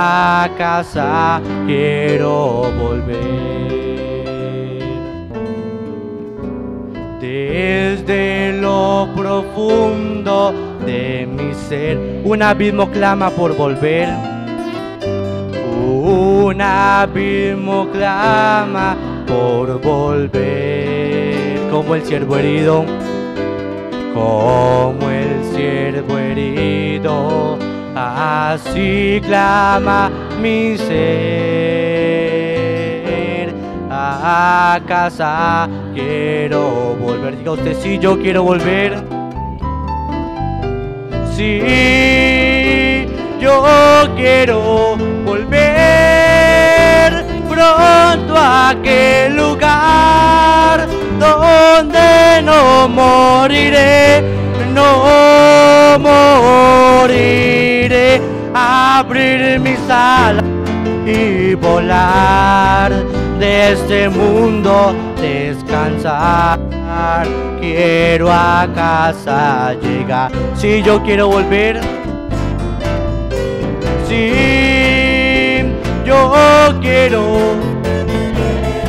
a casa quiero volver. Desde lo profundo de mi ser, un abismo clama por volver. Un abismo clama por volver, como el ciervo herido, como el ciervo herido Así clama mi ser. A casa quiero volver. Diga usted si yo quiero volver. Sí, yo quiero volver pronto a aquel lugar donde no moriré moriré, abrir mis alas y volar de este mundo, descansar. Quiero a casa llegar. Si yo quiero volver, si yo quiero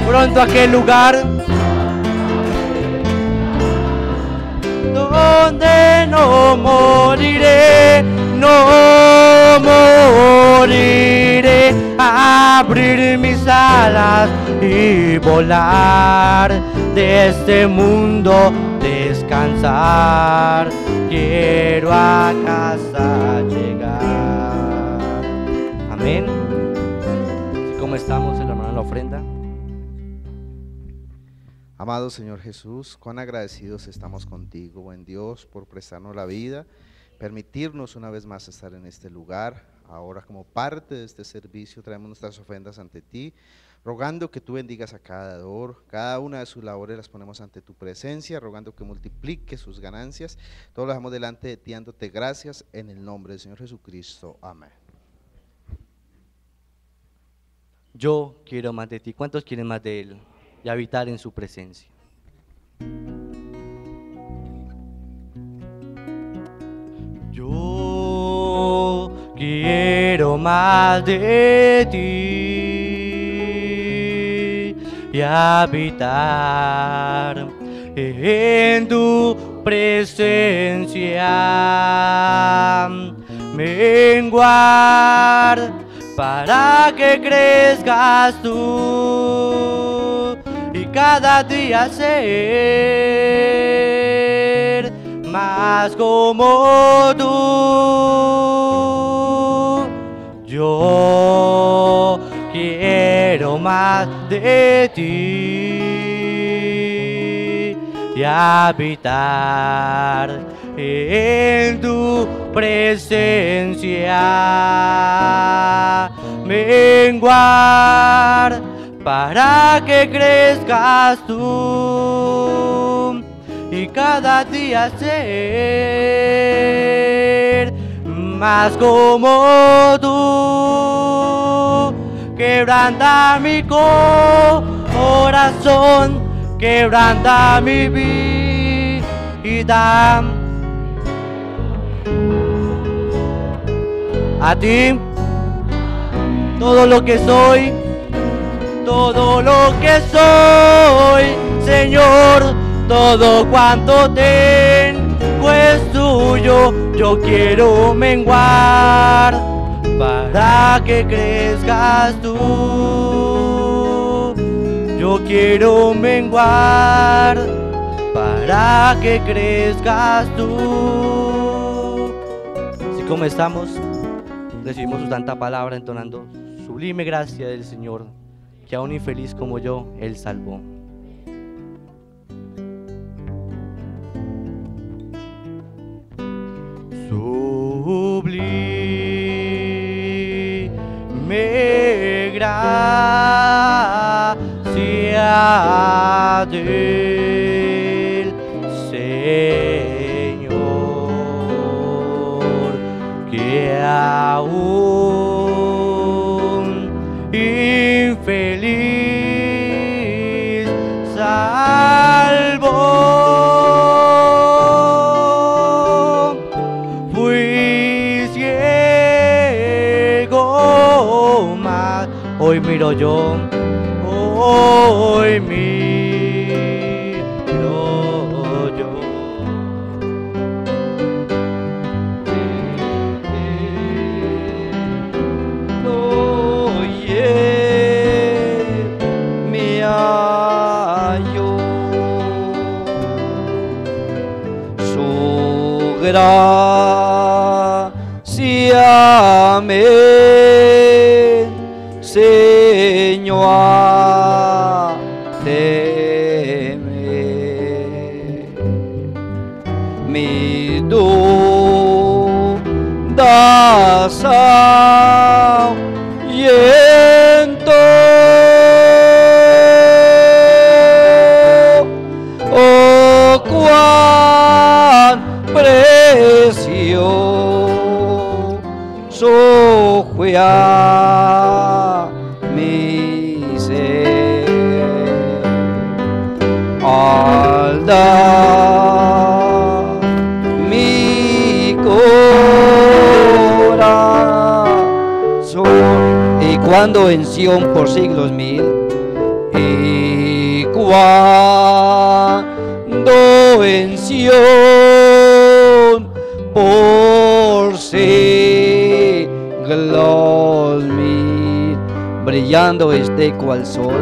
pronto a aquel lugar. donde no moriré, no moriré. Abrir mis alas y volar de este mundo, descansar. Quiero a casa llegar. Amén. Así como estamos, en la ofrenda. Amado Señor Jesús, cuán agradecidos estamos contigo, buen Dios, por prestarnos la vida, permitirnos una vez más estar en este lugar. Ahora como parte de este servicio traemos nuestras ofrendas ante ti, rogando que tú bendigas a cada dor, cada una de sus labores las ponemos ante tu presencia, rogando que multiplique sus ganancias. todos las dejamos delante de ti, dándote gracias en el nombre del Señor Jesucristo. Amén. Yo quiero más de ti. ¿Cuántos quieren más de Él? y habitar en su presencia. Yo quiero más de ti y habitar en tu presencia. Menguar para que crezcas tú cada día ser más como tú. Yo quiero más de ti y habitar en tu presencia menguar para que crezcas tú y cada día ser más como tú. Quebranta mi corazón, quebranta mi vida. A ti, todo lo que soy todo lo que soy, Señor, todo cuanto tengo es tuyo, yo quiero menguar para que crezcas tú. Yo quiero menguar para que crezcas tú. Así como estamos, recibimos su santa palabra entonando sublime gracia del Señor que a un infeliz como yo Él salvó. Sublime gracia del Señor que aún feliz salvo. Fui ciego más, hoy miro yo, hoy miro. also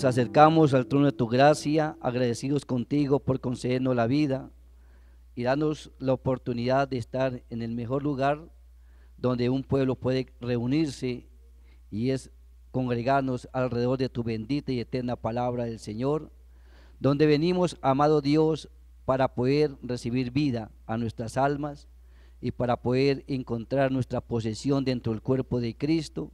Nos acercamos al trono de tu gracia, agradecidos contigo por concedernos la vida y darnos la oportunidad de estar en el mejor lugar donde un pueblo puede reunirse y es congregarnos alrededor de tu bendita y eterna palabra del Señor, donde venimos, amado Dios, para poder recibir vida a nuestras almas y para poder encontrar nuestra posesión dentro del cuerpo de Cristo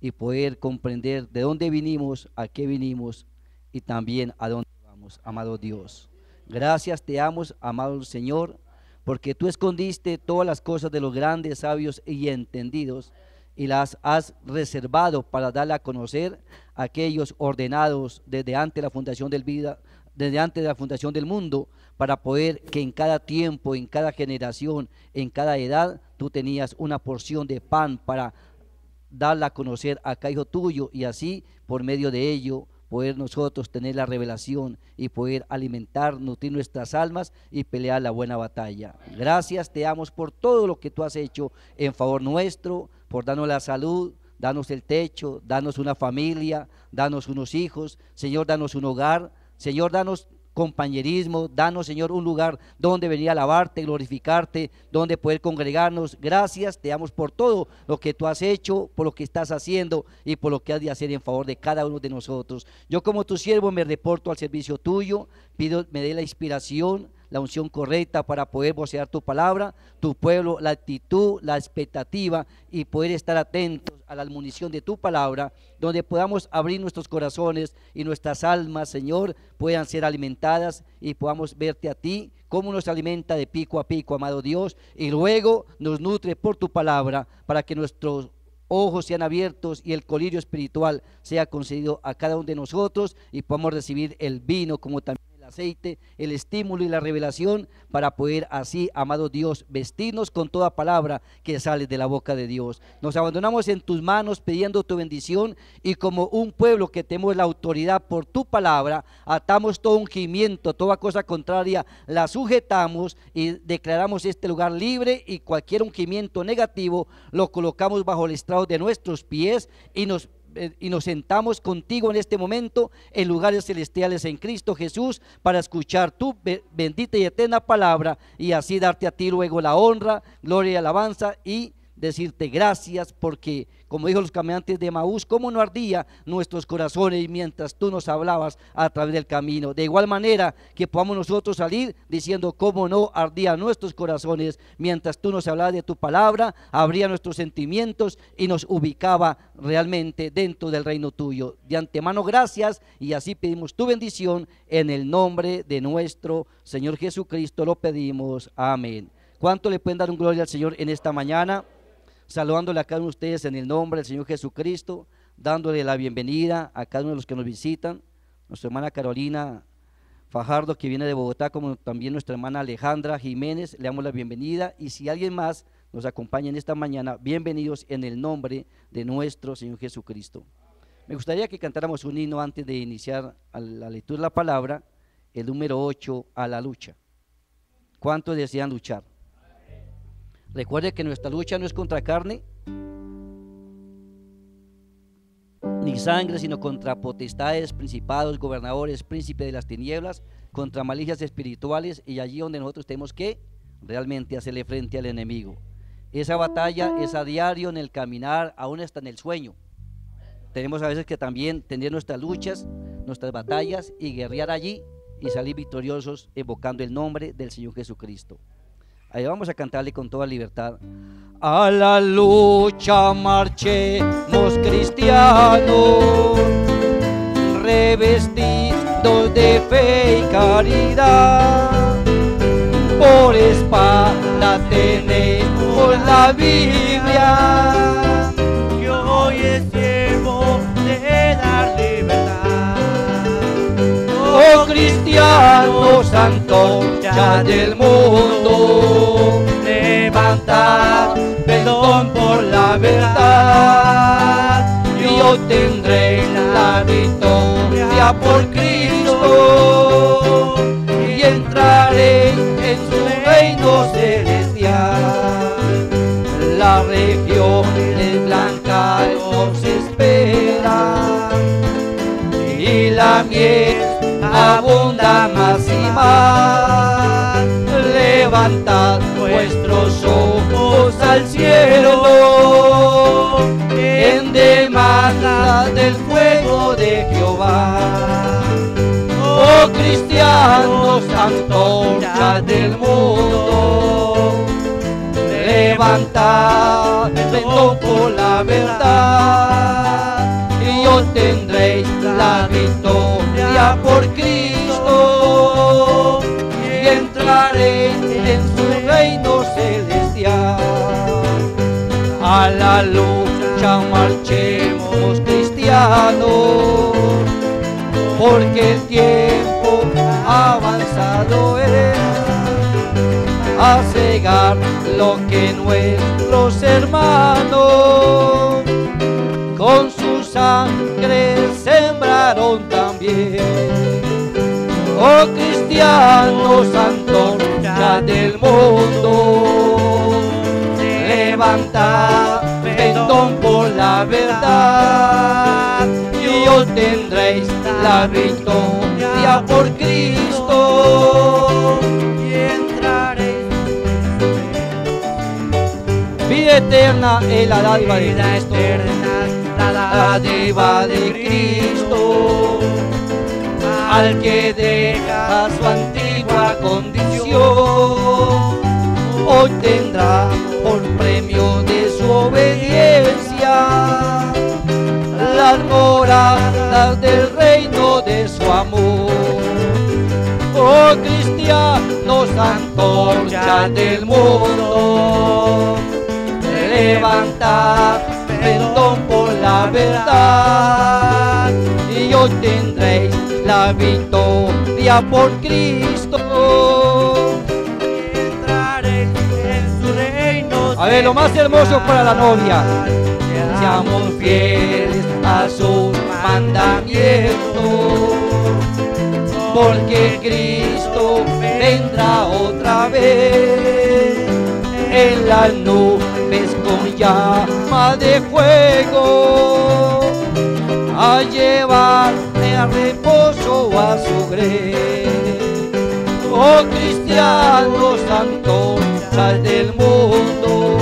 y poder comprender de dónde vinimos, a qué vinimos y también a dónde vamos, amado Dios. Gracias te amo, amado Señor, porque tú escondiste todas las cosas de los grandes sabios y entendidos y las has reservado para darle a conocer a aquellos ordenados desde antes la fundación del vida, desde antes de la fundación del mundo, para poder que en cada tiempo, en cada generación, en cada edad, tú tenías una porción de pan para darla a conocer acá, hijo tuyo, y así, por medio de ello, poder nosotros tener la revelación y poder alimentar, nutrir nuestras almas y pelear la buena batalla. Gracias te damos por todo lo que tú has hecho en favor nuestro, por darnos la salud, danos el techo, danos una familia, danos unos hijos, Señor, danos un hogar, Señor, danos compañerismo. Danos, Señor, un lugar donde venir a alabarte, glorificarte, donde poder congregarnos. Gracias, te damos por todo lo que tú has hecho, por lo que estás haciendo y por lo que has de hacer en favor de cada uno de nosotros. Yo como tu siervo me reporto al servicio tuyo, pido, me dé la inspiración la unción correcta para poder vocear tu palabra, tu pueblo, la actitud, la expectativa y poder estar atentos a la munición de tu palabra, donde podamos abrir nuestros corazones y nuestras almas, Señor, puedan ser alimentadas y podamos verte a ti como nos alimenta de pico a pico, amado Dios, y luego nos nutre por tu palabra para que nuestros ojos sean abiertos y el colirio espiritual sea concedido a cada uno de nosotros y podamos recibir el vino como también aceite, el estímulo y la revelación para poder así, amado Dios, vestirnos con toda palabra que sale de la boca de Dios. Nos abandonamos en tus manos pidiendo tu bendición y como un pueblo que tenemos la autoridad por tu palabra, atamos todo ungimiento, toda cosa contraria, la sujetamos y declaramos este lugar libre y cualquier ungimiento negativo lo colocamos bajo el estrado de nuestros pies y nos eh, y nos sentamos contigo en este momento en lugares celestiales en Cristo Jesús para escuchar tu bendita y eterna palabra y así darte a ti luego la honra, gloria y alabanza y decirte gracias porque como dijo los caminantes de Maús, cómo no ardía nuestros corazones mientras tú nos hablabas a través del camino. De igual manera que podamos nosotros salir diciendo cómo no ardía nuestros corazones mientras tú nos hablabas de tu palabra, abría nuestros sentimientos y nos ubicaba realmente dentro del reino tuyo. De antemano gracias y así pedimos tu bendición en el nombre de nuestro Señor Jesucristo. Lo pedimos. Amén. ¿Cuánto le pueden dar un gloria al Señor en esta mañana? saludándole a cada uno de ustedes en el nombre del Señor Jesucristo, dándole la bienvenida a cada uno de los que nos visitan, nuestra hermana Carolina Fajardo, que viene de Bogotá, como también nuestra hermana Alejandra Jiménez, le damos la bienvenida. Y si alguien más nos acompaña en esta mañana, bienvenidos en el nombre de nuestro Señor Jesucristo. Me gustaría que cantáramos un himno antes de iniciar la lectura de la palabra, el número 8, a la lucha. ¿Cuántos desean luchar? Recuerde que nuestra lucha no es contra carne ni sangre, sino contra potestades, principados, gobernadores, príncipes de las tinieblas, contra malicias espirituales y allí donde nosotros tenemos que realmente hacerle frente al enemigo. Esa batalla es a diario en el caminar, aún está en el sueño. Tenemos a veces que también tener nuestras luchas, nuestras batallas y guerrear allí y salir victoriosos evocando el nombre del Señor Jesucristo. Ahí vamos a cantarle con toda libertad. A la lucha marchemos cristianos, revestidos de fe y caridad. Por espalda tenemos la Biblia, que hoy es tiempo de darle. Cristiano Santo ya del mundo. Levanta, perdón por la verdad. Yo tendré la victoria por Cristo y entraré en su reino celestial. La región de blanca nos espera y la miel abunda más y más. Levantad vuestros ojos al cielo, en demanda del fuego de Jehová. Oh cristianos, antorcha del mundo, levantad el con la verdad y tendréis la victoria por Cristo y entraré en su reino celestial. A la lucha marchemos cristianos, porque el tiempo avanzado es eh, a cegar lo que nuestros hermanos Oh cristiano santo del mundo, levanta bendón por la verdad y obtendréis la victoria por Cristo. Y Vida eterna en la dádiva de Cristo. La dádiva de Cristo al que deja su antigua condición. Hoy tendrá por premio de su obediencia las moradas del reino de su amor. Oh cristiano antorcha del mundo, levantad perdón por la verdad y hoy tendréis la victoria por Cristo. Entraré en su reino. A ver, lo más hermoso para la novia. Seamos fieles a su mandamiento porque Cristo vendrá otra vez en las nubes con llama de fuego a llevarme a reposo a su grey. Oh cristiano santo, sal del mundo,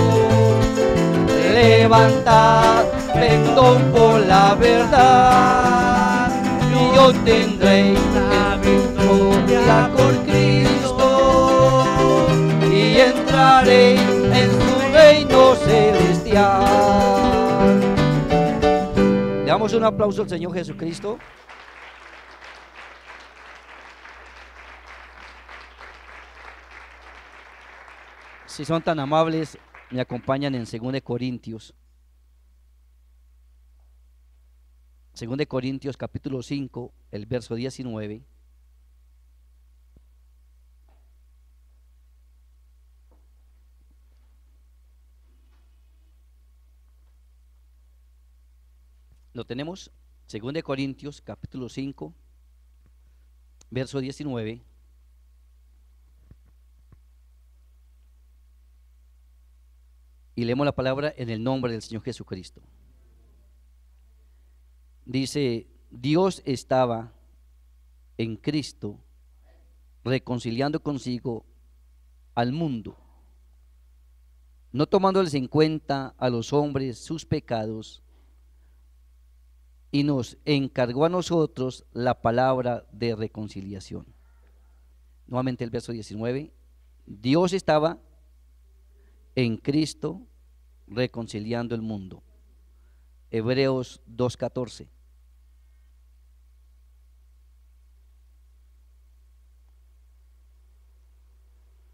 levantad, perdón por la verdad, y yo tendré la victoria con Cristo, y entraré en su reino celestial. un aplauso al Señor Jesucristo. Si son tan amables, me acompañan en 2 Corintios. 2 Corintios capítulo 5, el verso 19. Lo tenemos, 2 Corintios capítulo 5, verso 19. Y leemos la palabra en el nombre del Señor Jesucristo. Dice, Dios estaba en Cristo reconciliando consigo al mundo, no tomándoles en cuenta a los hombres sus pecados, y nos encargó a nosotros la palabra de reconciliación. Nuevamente el verso 19, Dios estaba en Cristo reconciliando el mundo. Hebreos 2.14.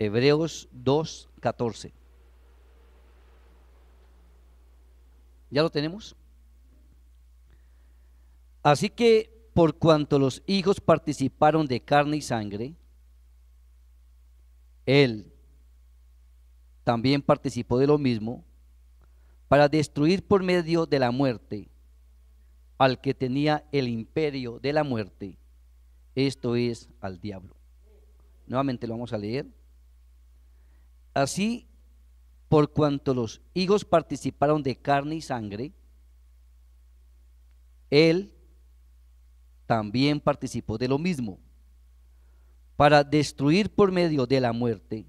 Hebreos 2.14. ¿Ya lo tenemos? Así que por cuanto los hijos participaron de carne y sangre, él también participó de lo mismo para destruir por medio de la muerte al que tenía el imperio de la muerte, esto es al diablo. Nuevamente lo vamos a leer. Así, por cuanto los hijos participaron de carne y sangre, él también participó de lo mismo, para destruir por medio de la muerte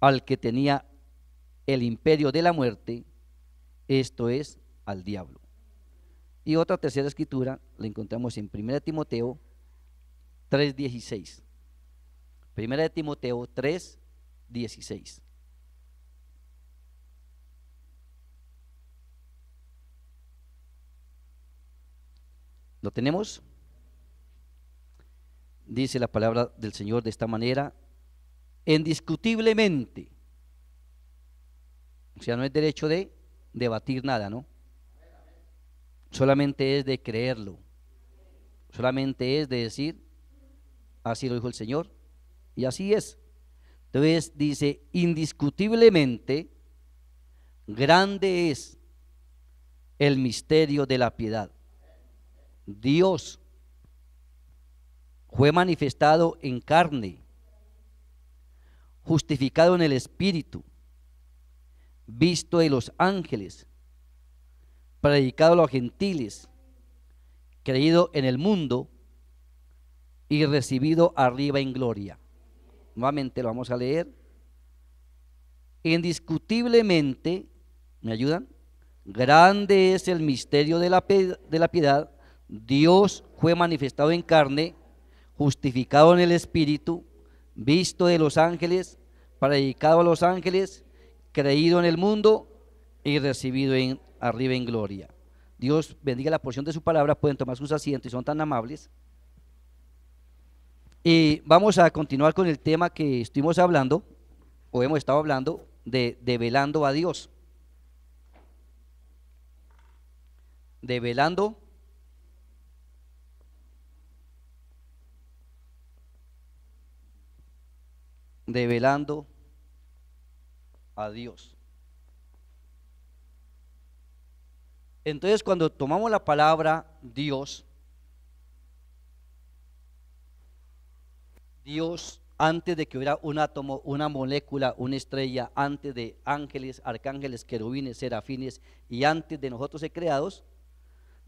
al que tenía el imperio de la muerte, esto es, al diablo. Y otra tercera escritura la encontramos en 1 Timoteo 3.16. 1 Timoteo 3.16. ¿Lo tenemos? dice la palabra del Señor de esta manera, indiscutiblemente. O sea, no es derecho de debatir nada, ¿no? Solamente es de creerlo. Solamente es de decir, así lo dijo el Señor, y así es. Entonces dice, indiscutiblemente, grande es el misterio de la piedad. Dios fue manifestado en carne, justificado en el Espíritu, visto de los ángeles, predicado a los gentiles, creído en el mundo y recibido arriba en gloria. Nuevamente lo vamos a leer. Indiscutiblemente, ¿me ayudan? Grande es el misterio de la, de la piedad. Dios fue manifestado en carne justificado en el Espíritu, visto de los ángeles, predicado a los ángeles, creído en el mundo y recibido en, arriba en gloria. Dios bendiga la porción de su palabra, pueden tomar sus asientos y son tan amables. Y vamos a continuar con el tema que estuvimos hablando, o hemos estado hablando, de, develando velando a Dios. De velando develando a Dios. Entonces cuando tomamos la palabra Dios, Dios antes de que hubiera un átomo, una molécula, una estrella, antes de ángeles, arcángeles, querubines, serafines y antes de nosotros ser creados,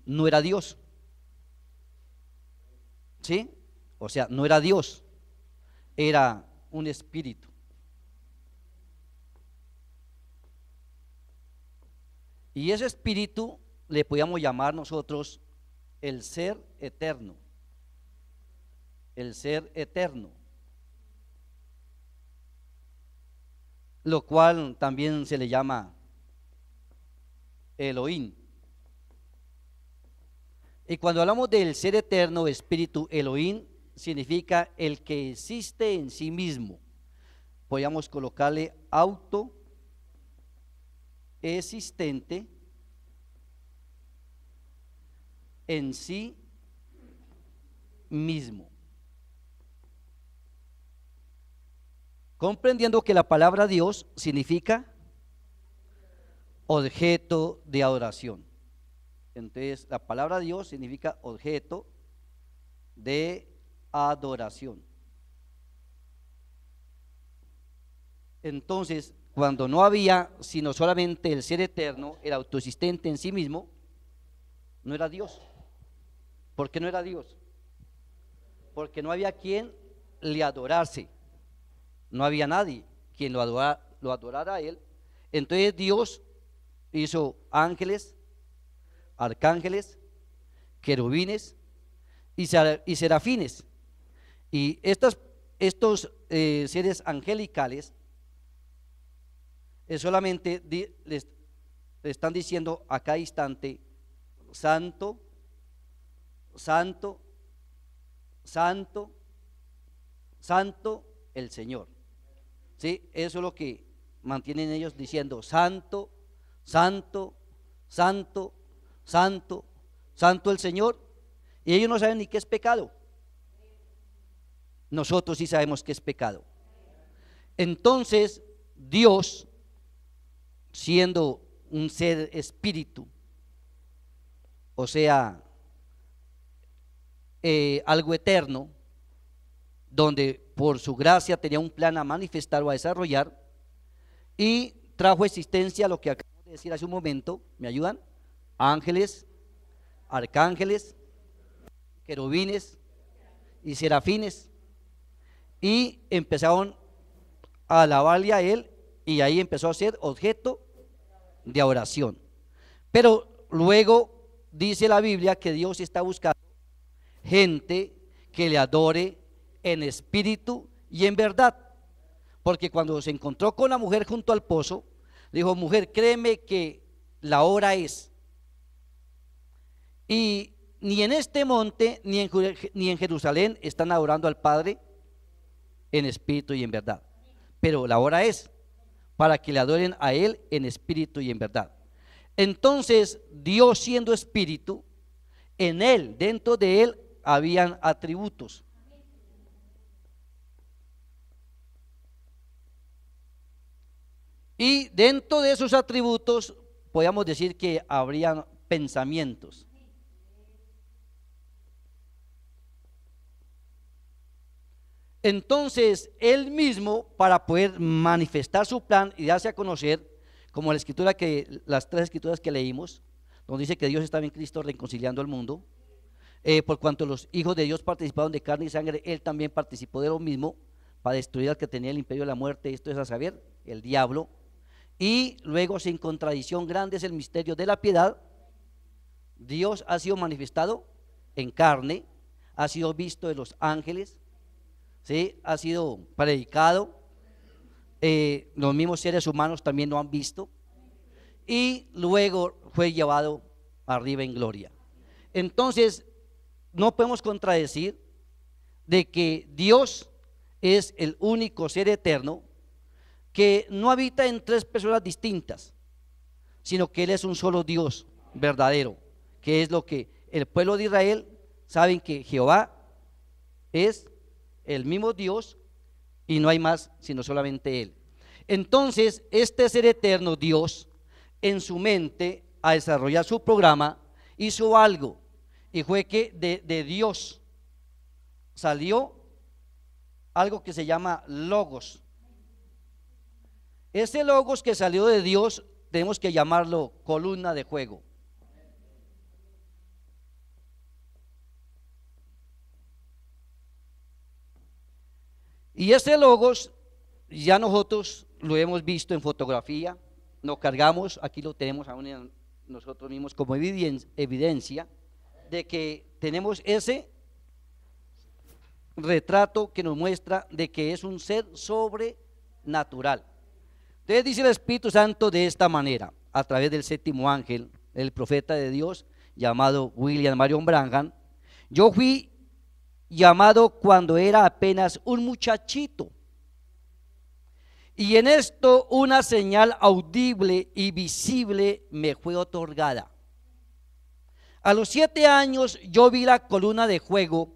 no era Dios. ¿Sí? O sea, no era Dios. Era un espíritu. Y ese espíritu le podíamos llamar nosotros el ser eterno. El ser eterno. Lo cual también se le llama Elohim. Y cuando hablamos del ser eterno, espíritu Elohim, significa el que existe en sí mismo. Podríamos colocarle auto existente en sí mismo. Comprendiendo que la palabra Dios significa objeto de adoración. Entonces, la palabra Dios significa objeto de adoración. Entonces, cuando no había sino solamente el ser eterno, el autoexistente en sí mismo, no era Dios. ¿Por qué no era Dios? Porque no había quien le adorase. No había nadie quien lo, adora, lo adorara a él. Entonces Dios hizo ángeles, arcángeles, querubines y serafines y estas, estos eh, seres angelicales eh, solamente les, están diciendo a cada instante, santo, santo, santo, santo el Señor. ¿Sí? Eso es lo que mantienen ellos diciendo, santo, santo, santo, santo, santo el Señor. Y ellos no saben ni qué es pecado nosotros sí sabemos que es pecado. Entonces, Dios, siendo un ser espíritu, o sea, eh, algo eterno, donde por su gracia tenía un plan a manifestar o a desarrollar, y trajo existencia a lo que acabo de decir hace un momento, ¿me ayudan? Ángeles, arcángeles, querubines y serafines y empezaron a alabarle a él y ahí empezó a ser objeto de oración. Pero luego dice la Biblia que Dios está buscando gente que le adore en espíritu y en verdad. Porque cuando se encontró con la mujer junto al pozo, dijo, mujer, créeme que la hora es. Y ni en este monte, ni en, Jerusalén están adorando al Padre, en espíritu y en verdad. Pero la hora es para que le adoren a Él en espíritu y en verdad. Entonces, Dios siendo espíritu, en Él, dentro de Él, habían atributos. Y dentro de esos atributos, podríamos decir que habrían pensamientos. Entonces, él mismo, para poder manifestar su plan y darse a conocer, como la escritura que, las tres escrituras que leímos, donde dice que Dios estaba en Cristo reconciliando al mundo, eh, por cuanto los hijos de Dios participaron de carne y sangre, él también participó de lo mismo para destruir al que tenía el imperio de la muerte, esto es a saber, el diablo. Y luego, sin contradicción grande es el misterio de la piedad, Dios ha sido manifestado en carne, ha sido visto de los ángeles, ha sido predicado, eh, los mismos seres humanos también lo han visto, y luego fue llevado arriba en gloria. Entonces, no podemos contradecir de que Dios es el único ser eterno que no habita en tres personas distintas, sino que Él es un solo Dios verdadero, que es lo que el pueblo de Israel saben que Jehová es el mismo Dios y no hay más sino solamente Él. Entonces, este ser eterno, Dios, en su mente, a desarrollar su programa, hizo algo. Y fue que de, Dios salió algo que se llama logos. ese logos que salió de Dios, tenemos que llamarlo columna de juego. Y ese logos ya nosotros lo hemos visto en fotografía, nos cargamos, aquí lo tenemos aún nosotros mismos como evidencia de que tenemos ese retrato que nos muestra de que es un ser sobrenatural. Entonces dice el Espíritu Santo de esta manera, a través del séptimo ángel, el profeta de Dios llamado William Marion Branham, yo fui llamado cuando era apenas un muchachito. Y en esto una señal audible y visible me fue otorgada. A los siete años yo vi la columna de juego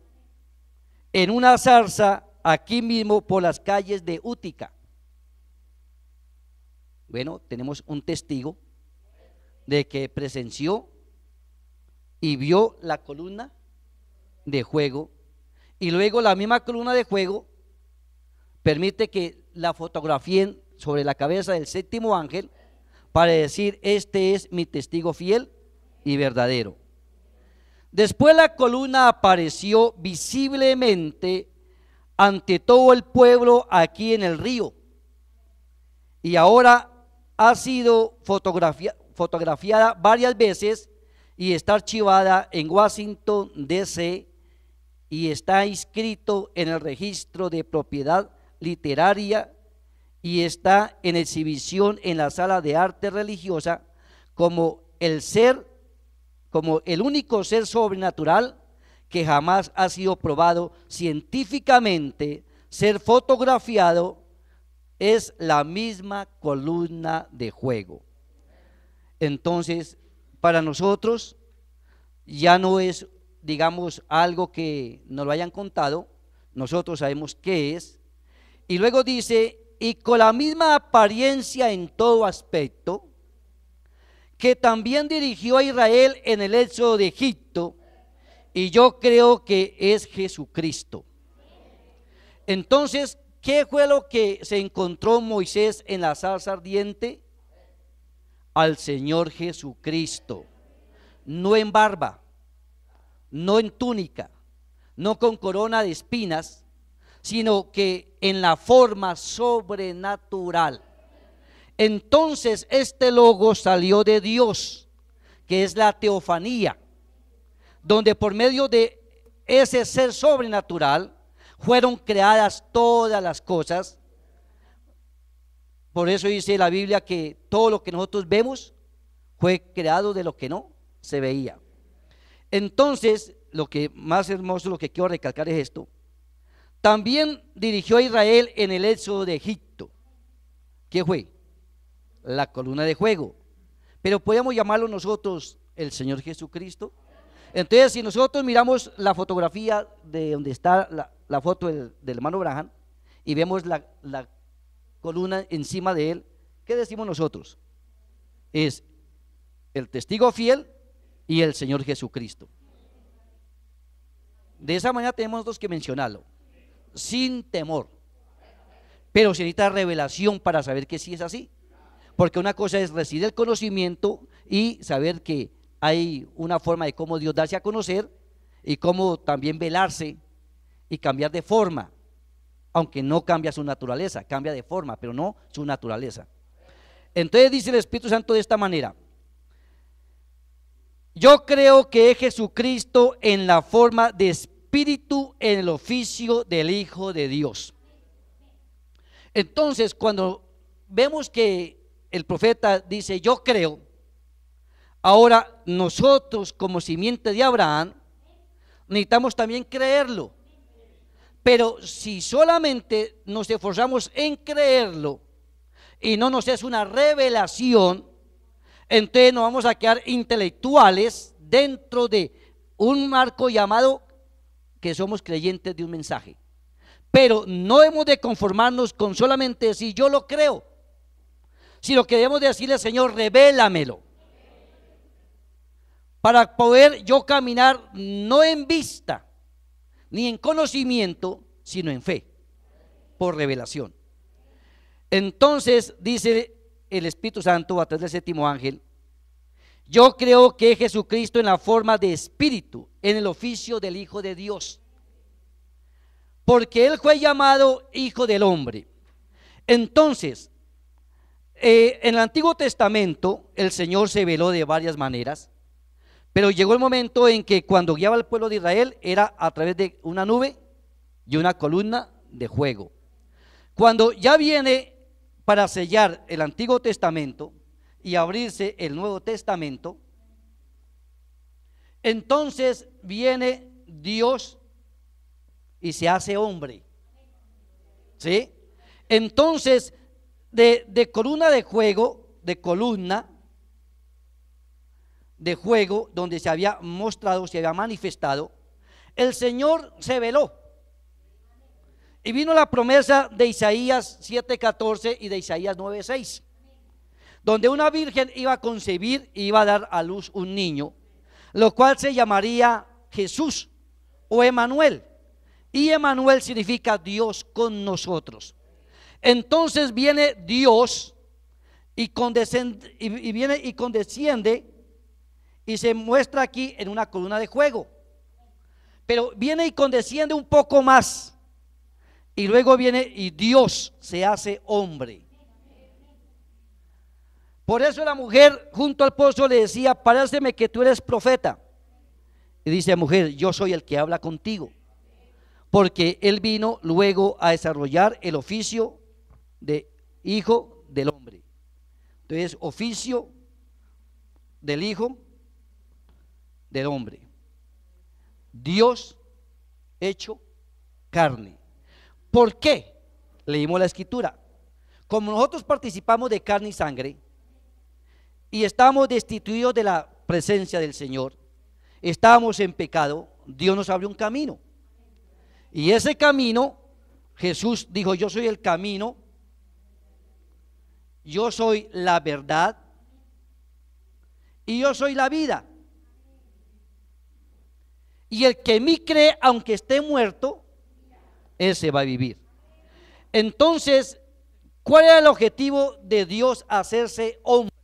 en una zarza aquí mismo por las calles de Útica. Bueno, tenemos un testigo de que presenció y vio la columna de juego y luego la misma columna de juego permite que la fotografíen sobre la cabeza del séptimo ángel para decir, este es mi testigo fiel y verdadero. Después la columna apareció visiblemente ante todo el pueblo aquí en el río y ahora ha sido fotografiada varias veces y está archivada en Washington, D.C., y está inscrito en el registro de propiedad literaria y está en exhibición en la sala de arte religiosa como el ser, como el único ser sobrenatural que jamás ha sido probado científicamente, ser fotografiado es la misma columna de juego. Entonces, para nosotros ya no es digamos, algo que nos lo hayan contado, nosotros sabemos qué es. Y luego dice, y con la misma apariencia en todo aspecto, que también dirigió a Israel en el éxodo de Egipto, y yo creo que es Jesucristo. Entonces, ¿qué fue lo que se encontró Moisés en la salsa ardiente? Al Señor Jesucristo, no en barba, no en túnica, no con corona de espinas, sino que en la forma sobrenatural. Entonces este logo salió de Dios, que es la teofanía, donde por medio de ese ser sobrenatural fueron creadas todas las cosas. Por eso dice la Biblia que todo lo que nosotros vemos fue creado de lo que no se veía. Entonces, lo que más hermoso, lo que quiero recalcar es esto. También dirigió a Israel en el éxodo de Egipto. ¿Qué fue? La columna de juego. Pero podemos llamarlo nosotros el Señor Jesucristo. Entonces, si nosotros miramos la fotografía de donde está la, foto del, hermano Abraham y vemos la columna encima de él, ¿qué decimos nosotros? Es el testigo fiel y el Señor Jesucristo. De esa manera tenemos dos que mencionarlo, sin temor. Pero se necesita revelación para saber que sí es así. Porque una cosa es recibir el conocimiento y saber que hay una forma de cómo Dios darse a conocer y cómo también velarse y cambiar de forma. Aunque no cambia su naturaleza, cambia de forma, pero no su naturaleza. Entonces dice el Espíritu Santo de esta manera, yo creo que es Jesucristo en la forma de espíritu en el oficio del Hijo de Dios. Entonces, cuando vemos que el profeta dice, yo creo, ahora nosotros como simiente de Abraham, necesitamos también creerlo. Pero si solamente nos esforzamos en creerlo y no nos es una revelación, entonces nos vamos a quedar intelectuales dentro de un marco llamado que somos creyentes de un mensaje. Pero no hemos de conformarnos con solamente decir yo lo creo, sino que debemos decirle Señor, revélamelo. Para poder yo caminar no en vista, ni en conocimiento, sino en fe, por revelación. Entonces dice el Espíritu Santo a través del séptimo ángel. Yo creo que Jesucristo en la forma de espíritu, en el oficio del Hijo de Dios. Porque Él fue llamado Hijo del Hombre. Entonces, eh, en el Antiguo Testamento el Señor se veló de varias maneras, pero llegó el momento en que cuando guiaba al pueblo de Israel era a través de una nube y una columna de fuego. Cuando ya viene para sellar el Antiguo Testamento y abrirse el Nuevo Testamento, entonces viene Dios y se hace hombre. ¿Sí? Entonces, de, de columna de juego, de columna de juego, donde se había mostrado, se había manifestado, el Señor se veló. Y vino la promesa de Isaías 7:14 y de Isaías 9:6, donde una virgen iba a concebir y iba a dar a luz un niño, lo cual se llamaría Jesús o Emanuel. Y Emanuel significa Dios con nosotros. Entonces viene Dios y, y viene y condesciende y se muestra aquí en una columna de juego. Pero viene y condesciende un poco más y luego viene y Dios se hace hombre. Por eso la mujer junto al pozo le decía, paráseme que tú eres profeta. Y dice, mujer, yo soy el que habla contigo. Porque él vino luego a desarrollar el oficio de hijo del hombre. Entonces, oficio del hijo del hombre. Dios hecho carne. ¿Por qué? Leímos la escritura. Como nosotros participamos de carne y sangre y estamos destituidos de la presencia del Señor, estábamos en pecado, Dios nos abre un camino. Y ese camino, Jesús dijo, yo soy el camino, yo soy la verdad y yo soy la vida. Y el que en mí cree, aunque esté muerto, ese va a vivir. Entonces, ¿cuál era el objetivo de Dios hacerse hombre?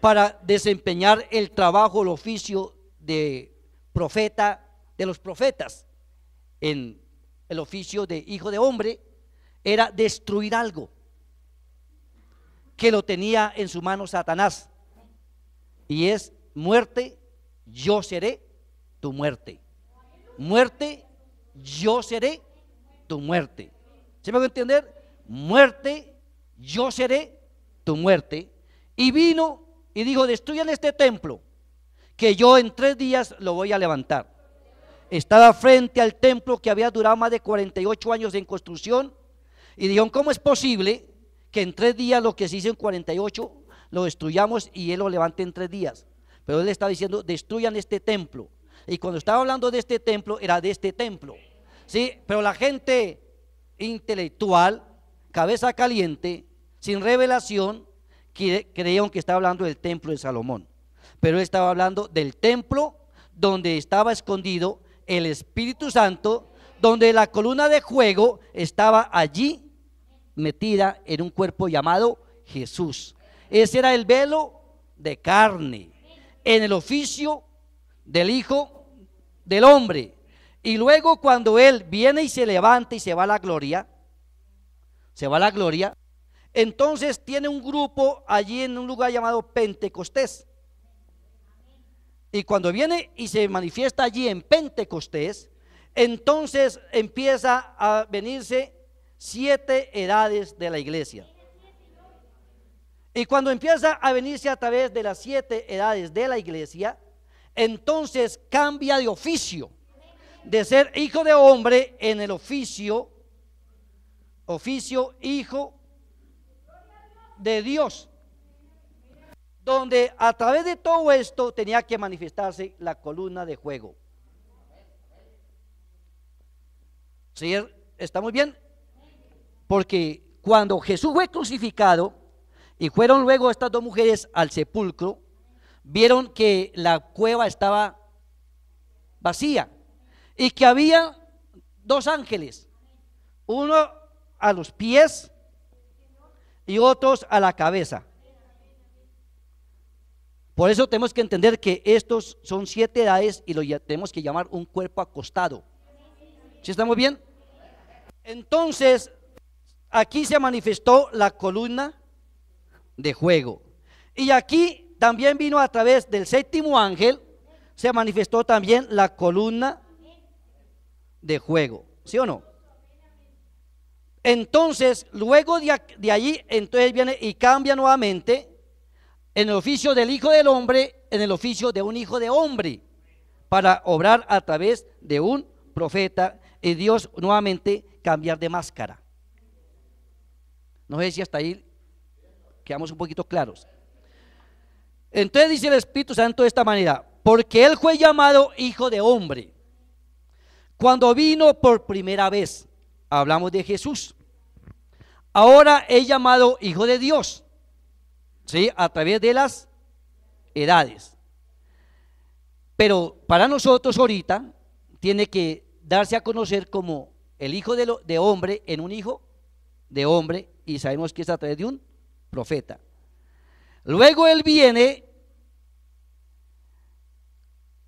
Para desempeñar el trabajo, el oficio de profeta, de los profetas, en el oficio de hijo de hombre, era destruir algo que lo tenía en su mano Satanás. Y es muerte, yo seré tu muerte. Muerte, yo seré tu muerte. ¿Se me va a entender? Muerte, yo seré tu muerte. Y vino y dijo, destruyan este templo, que yo en tres días lo voy a levantar. Estaba frente al templo que había durado más de 48 años en construcción. Y dijeron, ¿cómo es posible que en tres días lo que se hizo en 48 lo destruyamos y él lo levante en tres días? Pero él estaba diciendo, destruyan este templo. Y cuando estaba hablando de este templo, era de este templo. Sí, pero la gente intelectual, cabeza caliente, sin revelación, creían que estaba hablando del templo de Salomón. Pero estaba hablando del templo donde estaba escondido el Espíritu Santo, donde la columna de juego estaba allí metida en un cuerpo llamado Jesús. Ese era el velo de carne en el oficio del Hijo del Hombre. Y luego cuando Él viene y se levanta y se va a la gloria, se va a la gloria, entonces tiene un grupo allí en un lugar llamado Pentecostés. Y cuando viene y se manifiesta allí en Pentecostés, entonces empieza a venirse siete edades de la iglesia. Y cuando empieza a venirse a través de las siete edades de la iglesia, entonces cambia de oficio de ser hijo de hombre en el oficio, oficio hijo de Dios, donde a través de todo esto tenía que manifestarse la columna de juego. ¿Sí? ¿Está muy bien? Porque cuando Jesús fue crucificado y fueron luego estas dos mujeres al sepulcro, vieron que la cueva estaba vacía y que había dos ángeles, uno a los pies y otros a la cabeza. Por eso tenemos que entender que estos son siete edades y lo tenemos que llamar un cuerpo acostado. ¿Sí estamos bien? Entonces, aquí se manifestó la columna de juego. Y aquí también vino a través del séptimo ángel, se manifestó también la columna de juego. ¿Sí o no? Entonces, luego de, de allí, entonces viene y cambia nuevamente en el oficio del Hijo del Hombre, en el oficio de un Hijo de Hombre, para obrar a través de un profeta y Dios nuevamente cambiar de máscara. No sé si hasta ahí quedamos un poquito claros. Entonces dice el Espíritu Santo de esta manera, porque Él fue llamado Hijo de Hombre. Cuando vino por primera vez, hablamos de Jesús. Ahora es llamado Hijo de Dios, ¿sí? A través de las edades. Pero para nosotros ahorita tiene que darse a conocer como el Hijo de, de hombre en un Hijo de hombre y sabemos que es a través de un profeta. Luego él viene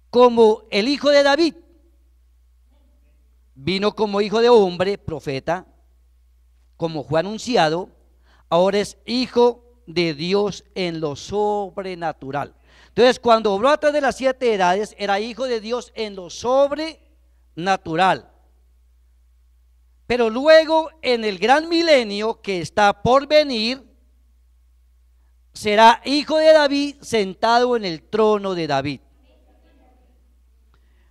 como el hijo de David, Vino como hijo de hombre, profeta, como fue anunciado, ahora es hijo de Dios en lo sobrenatural. Entonces, cuando obró atrás de las siete edades, era hijo de Dios en lo sobrenatural. Pero luego, en el gran milenio que está por venir, será hijo de David sentado en el trono de David.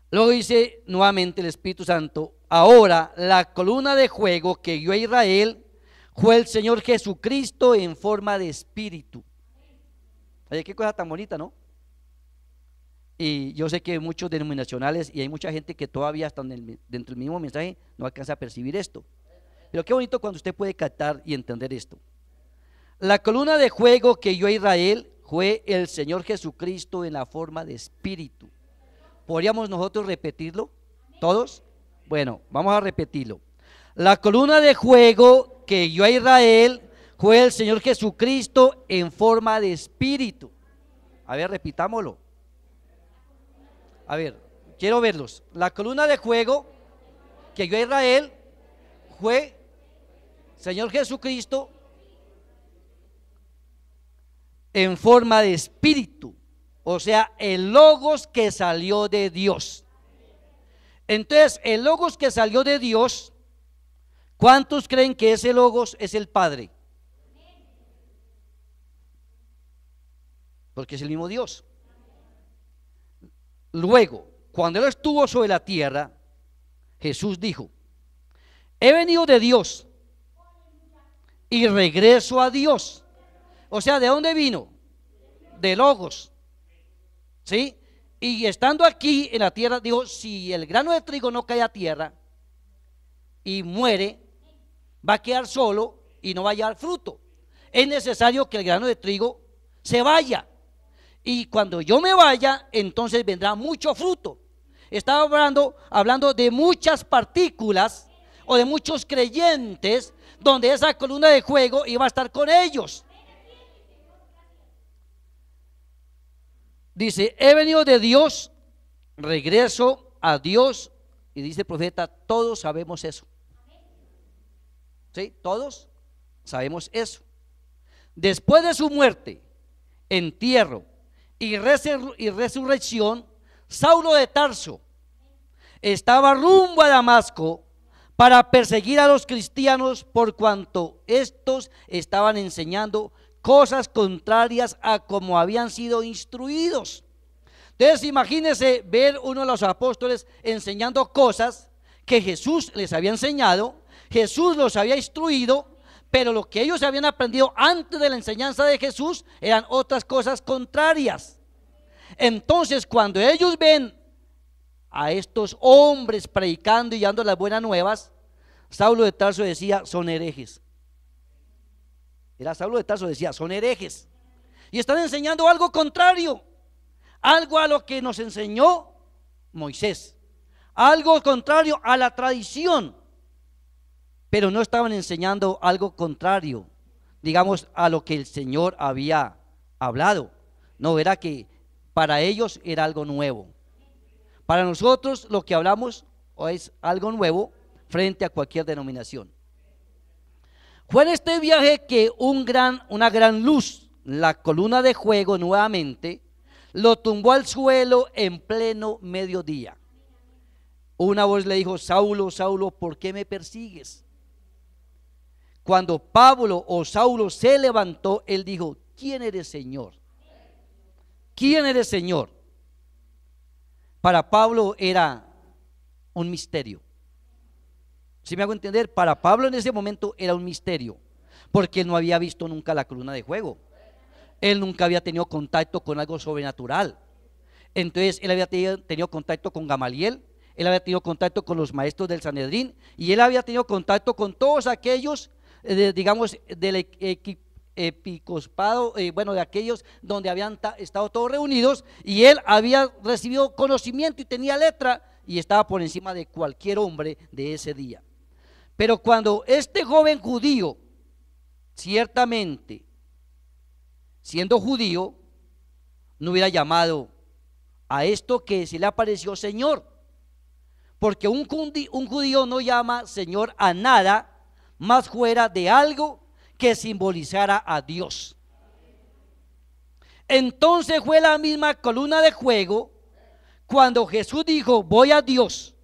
Luego dice nuevamente el Espíritu Santo, Ahora, la columna de juego que dio a Israel fue el Señor Jesucristo en forma de espíritu. Oye, qué cosa tan bonita, ¿no? Y yo sé que hay muchos denominacionales y hay mucha gente que todavía hasta dentro del mismo mensaje no alcanza a percibir esto. Pero qué bonito cuando usted puede captar y entender esto. La columna de juego que dio a Israel fue el Señor Jesucristo en la forma de espíritu. ¿Podríamos nosotros repetirlo? ¿Todos? Bueno, vamos a repetirlo. La columna de juego que yo a Israel fue el Señor Jesucristo en forma de espíritu. A ver, repitámoslo. A ver, quiero verlos. La columna de juego que yo a Israel fue Señor Jesucristo en forma de espíritu, o sea, el logos que salió de Dios. Entonces, el logos que salió de Dios, ¿cuántos creen que ese logos es el Padre? Porque es el mismo Dios. Luego, cuando Él estuvo sobre la tierra, Jesús dijo, he venido de Dios y regreso a Dios. O sea, ¿de dónde vino? De Logos. ¿Sí? Y estando aquí en la tierra, dijo, si el grano de trigo no cae a tierra y muere, va a quedar solo y no va a llevar fruto. Es necesario que el grano de trigo se vaya. Y cuando yo me vaya, entonces vendrá mucho fruto. Estaba hablando, hablando de muchas partículas o de muchos creyentes donde esa columna de juego iba a estar con ellos. Dice, he venido de Dios, regreso a Dios. Y dice el profeta, todos sabemos eso. ¿Sí? Todos sabemos eso. Después de su muerte, entierro y, y resurrección, Saulo de Tarso estaba rumbo a Damasco para perseguir a los cristianos por cuanto estos estaban enseñando cosas contrarias a como habían sido instruidos. Entonces imagínense ver uno de los apóstoles enseñando cosas que Jesús les había enseñado, Jesús los había instruido, pero lo que ellos habían aprendido antes de la enseñanza de Jesús eran otras cosas contrarias. Entonces cuando ellos ven a estos hombres predicando y dando las buenas nuevas, Saulo de Tarso decía, son herejes. Era Saulo de Tarso decía, son herejes. Y están enseñando algo contrario, algo a lo que nos enseñó Moisés, algo contrario a la tradición, pero no estaban enseñando algo contrario, digamos, a lo que el Señor había hablado. No, era que para ellos era algo nuevo. Para nosotros lo que hablamos es algo nuevo frente a cualquier denominación. Fue en este viaje que un gran, una gran luz, la columna de juego nuevamente, lo tumbó al suelo en pleno mediodía. Una voz le dijo, Saulo, Saulo, ¿por qué me persigues? Cuando Pablo o Saulo se levantó, él dijo, ¿quién eres Señor? ¿Quién eres Señor? Para Pablo era un misterio. Si me hago entender? Para Pablo en ese momento era un misterio, porque él no había visto nunca la columna de juego. Él nunca había tenido contacto con algo sobrenatural. Entonces, él había tenido, contacto con Gamaliel, él había tenido contacto con los maestros del Sanedrín y él había tenido contacto con todos aquellos, eh, digamos, del e, episcopado, eh, bueno, de aquellos donde habían estado todos reunidos y él había recibido conocimiento y tenía letra y estaba por encima de cualquier hombre de ese día. Pero cuando este joven judío, ciertamente, siendo judío, no hubiera llamado a esto que se le apareció Señor. Porque un, judío no llama Señor a nada más fuera de algo que simbolizara a Dios. Entonces fue la misma columna de juego cuando Jesús dijo, voy a Dios,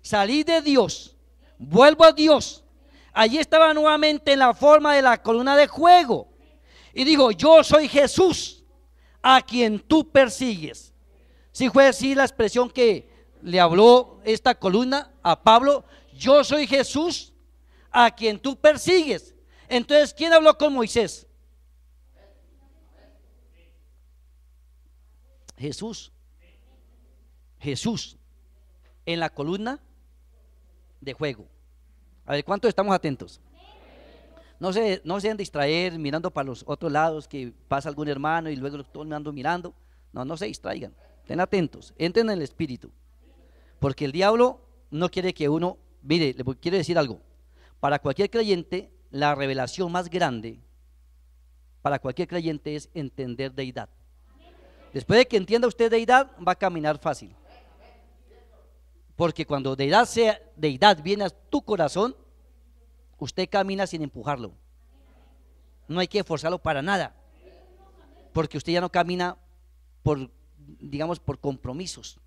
salí de Dios Vuelvo a Dios. Allí estaba nuevamente en la forma de la columna de juego. Y digo yo soy Jesús, a quien tú persigues. Si fue así la expresión que le habló esta columna a Pablo, yo soy Jesús, a quien tú persigues. Entonces, ¿quién habló con Moisés? Jesús. Jesús. En la columna de juego. A ver, ¿cuántos estamos atentos? No se, no sean distraer mirando para los otros lados que pasa algún hermano y luego todo me ando mirando. No, no se distraigan. Estén atentos. Entren en el espíritu. Porque el diablo no quiere que uno. Mire, le quiero decir algo. Para cualquier creyente, la revelación más grande para cualquier creyente es entender deidad. Después de que entienda usted deidad, va a caminar fácil. Porque cuando deidad, sea, viene a tu corazón, usted camina sin empujarlo. No hay que forzarlo para nada. Porque usted ya no camina por, digamos, por compromisos.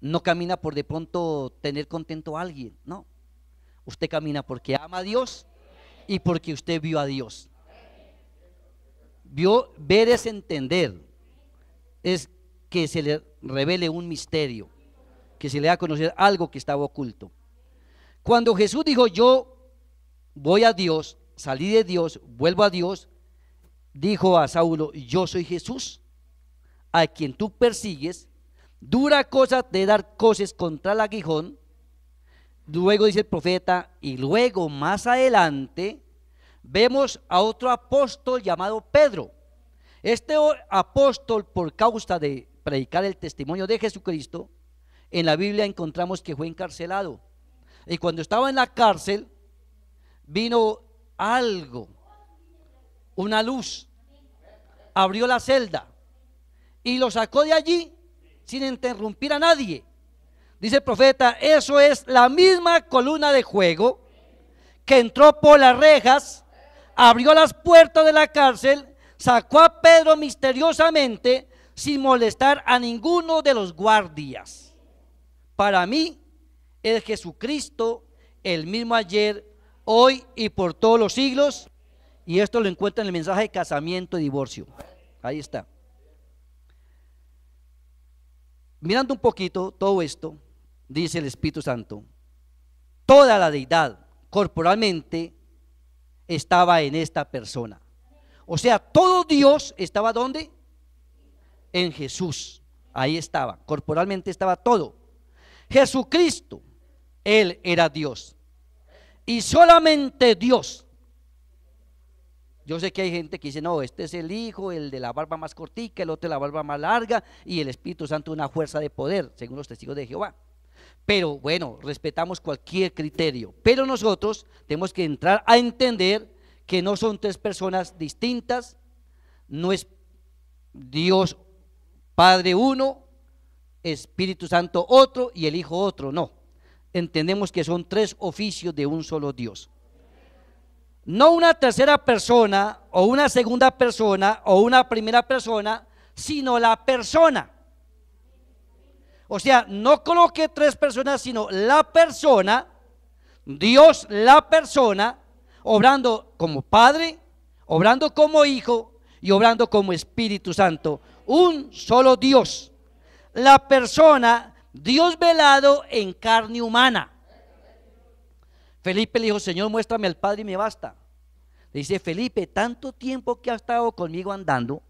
No camina por de pronto tener contento a alguien, no. Usted camina porque ama a Dios y porque usted vio a Dios. Vio, ver es entender, es que se le revele un misterio que se le da a conocer algo que estaba oculto. Cuando Jesús dijo, yo voy a Dios, salí de Dios, vuelvo a Dios, dijo a Saulo, yo soy Jesús, a quien tú persigues, dura cosa de dar cosas contra el aguijón, luego dice el profeta, y luego más adelante vemos a otro apóstol llamado Pedro. Este apóstol, por causa de predicar el testimonio de Jesucristo, en la Biblia encontramos que fue encarcelado. Y cuando estaba en la cárcel, vino algo, una luz, abrió la celda y lo sacó de allí sin interrumpir a nadie. Dice el profeta, eso es la misma columna de juego que entró por las rejas, abrió las puertas de la cárcel, sacó a Pedro misteriosamente sin molestar a ninguno de los guardias. Para mí es Jesucristo el mismo ayer, hoy y por todos los siglos. Y esto lo encuentra en el mensaje de casamiento y divorcio. Ahí está. Mirando un poquito todo esto, dice el Espíritu Santo, toda la deidad corporalmente estaba en esta persona. O sea, todo Dios estaba donde? En Jesús. Ahí estaba. Corporalmente estaba todo. Jesucristo, Él era Dios. Y solamente Dios. Yo sé que hay gente que dice, no, este es el hijo, el de la barba más cortica, el otro de la barba más larga, y el Espíritu Santo una fuerza de poder, según los testigos de Jehová. Pero bueno, respetamos cualquier criterio. Pero nosotros tenemos que entrar a entender que no son tres personas distintas, no es Dios Padre uno, Espíritu Santo otro y el Hijo otro. No, entendemos que son tres oficios de un solo Dios. No una tercera persona o una segunda persona o una primera persona, sino la persona. O sea, no coloque tres personas, sino la persona, Dios la persona, obrando como Padre, obrando como Hijo y obrando como Espíritu Santo. Un solo Dios la persona, Dios velado en carne humana. Felipe le dijo, Señor, muéstrame al Padre y me basta. Le dice, Felipe, tanto tiempo que ha estado conmigo andando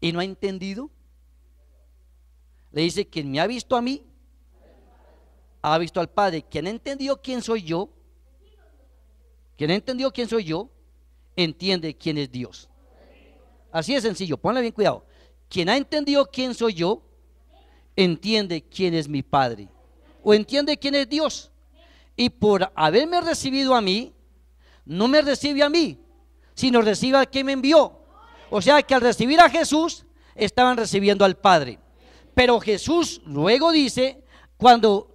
y no ha entendido. Le dice, quien me ha visto a mí, ha visto al Padre. Quien ha entendido quién soy yo, quien ha entendido quién soy yo, entiende quién es Dios. Así de sencillo, ponle bien cuidado. Quien ha entendido quién soy yo, entiende quién es mi Padre o entiende quién es Dios. Y por haberme recibido a mí, no me recibe a mí, sino recibe al que me envió. O sea que al recibir a Jesús, estaban recibiendo al Padre. Pero Jesús luego dice, cuando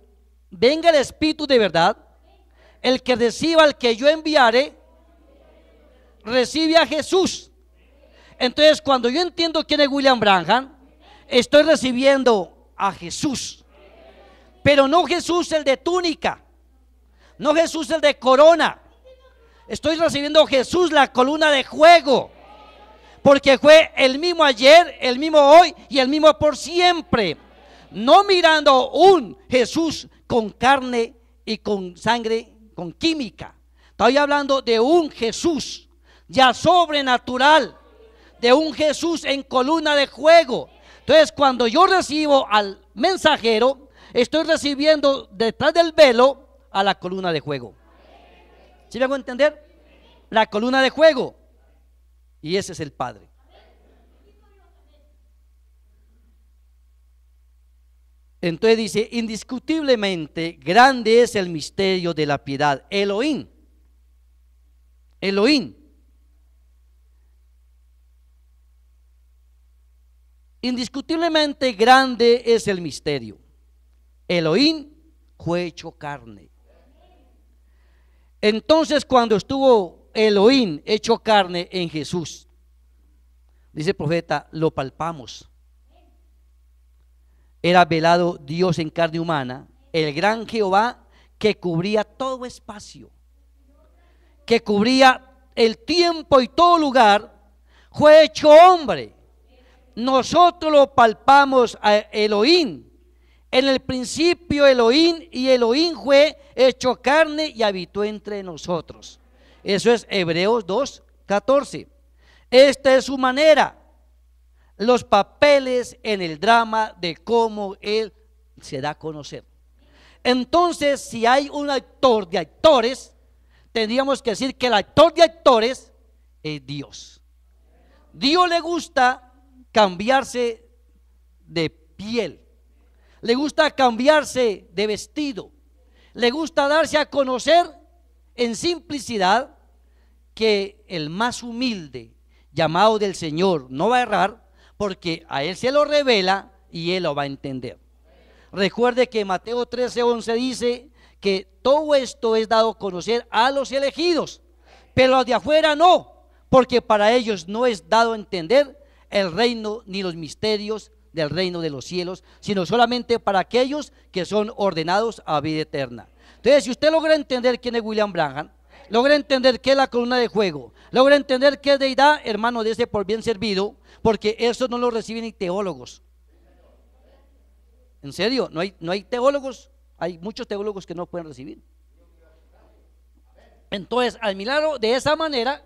venga el Espíritu de verdad, el que reciba al que yo enviaré, recibe a Jesús. Entonces, cuando yo entiendo quién es William Branham, estoy recibiendo Jesús. Pero no Jesús el de túnica, no Jesús el de corona. Estoy recibiendo Jesús la columna de juego. Porque fue el mismo ayer, el mismo hoy y el mismo por siempre. No mirando un Jesús con carne y con sangre, con química. Estoy hablando de un Jesús ya sobrenatural, de un Jesús en columna de juego, entonces, cuando yo recibo al mensajero, estoy recibiendo detrás del velo a la columna de juego. ¿Sí me hago entender? La columna de juego. Y ese es el Padre. Entonces dice, indiscutiblemente grande es el misterio de la piedad. Elohim. Elohim. Indiscutiblemente grande es el misterio. Elohim fue hecho carne. Entonces cuando estuvo Elohim hecho carne en Jesús, dice el profeta, lo palpamos. Era velado Dios en carne humana, el gran Jehová que cubría todo espacio, que cubría el tiempo y todo lugar, fue hecho hombre nosotros lo palpamos a Elohim. En el principio Elohim y Elohim fue hecho carne y habitó entre nosotros. Eso es Hebreos 2, 14. Esta es su manera, los papeles en el drama de cómo él se da a conocer. Entonces, si hay un actor de actores, tendríamos que decir que el actor de actores es Dios. Dios le gusta cambiarse de piel, le gusta cambiarse de vestido, le gusta darse a conocer en simplicidad que el más humilde, llamado del Señor, no va a errar, porque a Él se lo revela y Él lo va a entender. Recuerde que Mateo 13.11 dice que todo esto es dado a conocer a los elegidos, pero los de afuera no, porque para ellos no es dado a entender el reino ni los misterios del reino de los cielos, sino solamente para aquellos que son ordenados a vida eterna. Entonces, si usted logra entender quién es William Branham, logra entender qué es la columna de juego, logra entender qué es deidad, hermano, de ese por bien servido, porque eso no lo reciben ni teólogos. En serio, no hay, no hay teólogos, hay muchos teólogos que no pueden recibir. Entonces, al de esa manera,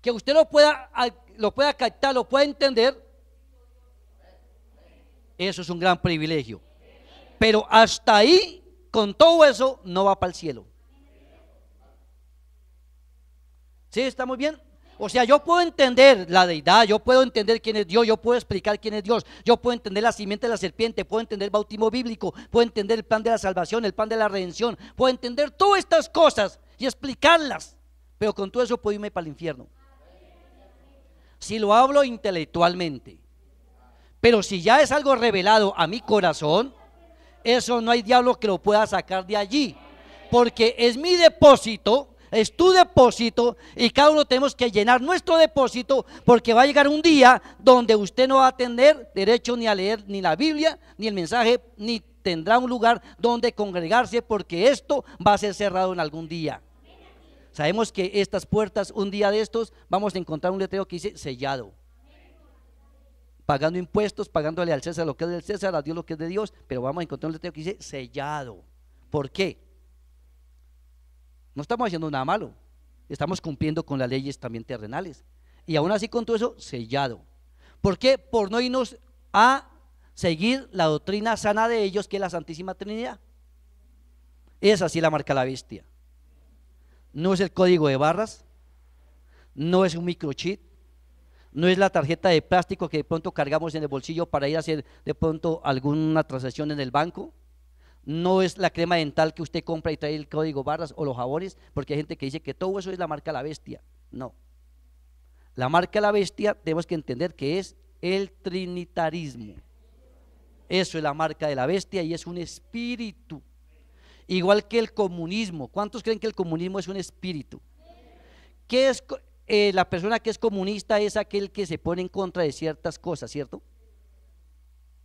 que usted lo pueda lo pueda captar, lo pueda entender, eso es un gran privilegio. Pero hasta ahí, con todo eso, no va para el cielo. ¿Sí? está muy bien? O sea, yo puedo entender la deidad, yo puedo entender quién es Dios, yo puedo explicar quién es Dios, yo puedo entender la simiente de la serpiente, puedo entender el bautismo bíblico, puedo entender el plan de la salvación, el plan de la redención, puedo entender todas estas cosas y explicarlas, pero con todo eso puedo irme para el infierno si lo hablo intelectualmente. Pero si ya es algo revelado a mi corazón, eso no hay diablo que lo pueda sacar de allí. Porque es mi depósito, es tu depósito y cada uno tenemos que llenar nuestro depósito porque va a llegar un día donde usted no va a tener derecho ni a leer ni la Biblia, ni el mensaje, ni tendrá un lugar donde congregarse porque esto va a ser cerrado en algún día. Sabemos que estas puertas, un día de estos, vamos a encontrar un letrero que dice sellado. Pagando impuestos, pagándole al César lo que es del César, a Dios lo que es de Dios, pero vamos a encontrar un letrero que dice sellado. ¿Por qué? No estamos haciendo nada malo, estamos cumpliendo con las leyes también terrenales. Y aún así con todo eso, sellado. ¿Por qué? Por no irnos a seguir la doctrina sana de ellos, que es la Santísima Trinidad. Es así la marca la bestia. No es el código de barras, no es un microchip, no es la tarjeta de plástico que de pronto cargamos en el bolsillo para ir a hacer de pronto alguna transacción en el banco, no es la crema dental que usted compra y trae el código barras o los jabones, porque hay gente que dice que todo eso es la marca La Bestia. No. La marca La Bestia tenemos que entender que es el trinitarismo. Eso es la marca de la bestia y es un espíritu Igual que el comunismo. ¿Cuántos creen que el comunismo es un espíritu? ¿Qué es eh, la persona que es comunista es aquel que se pone en contra de ciertas cosas, ¿cierto?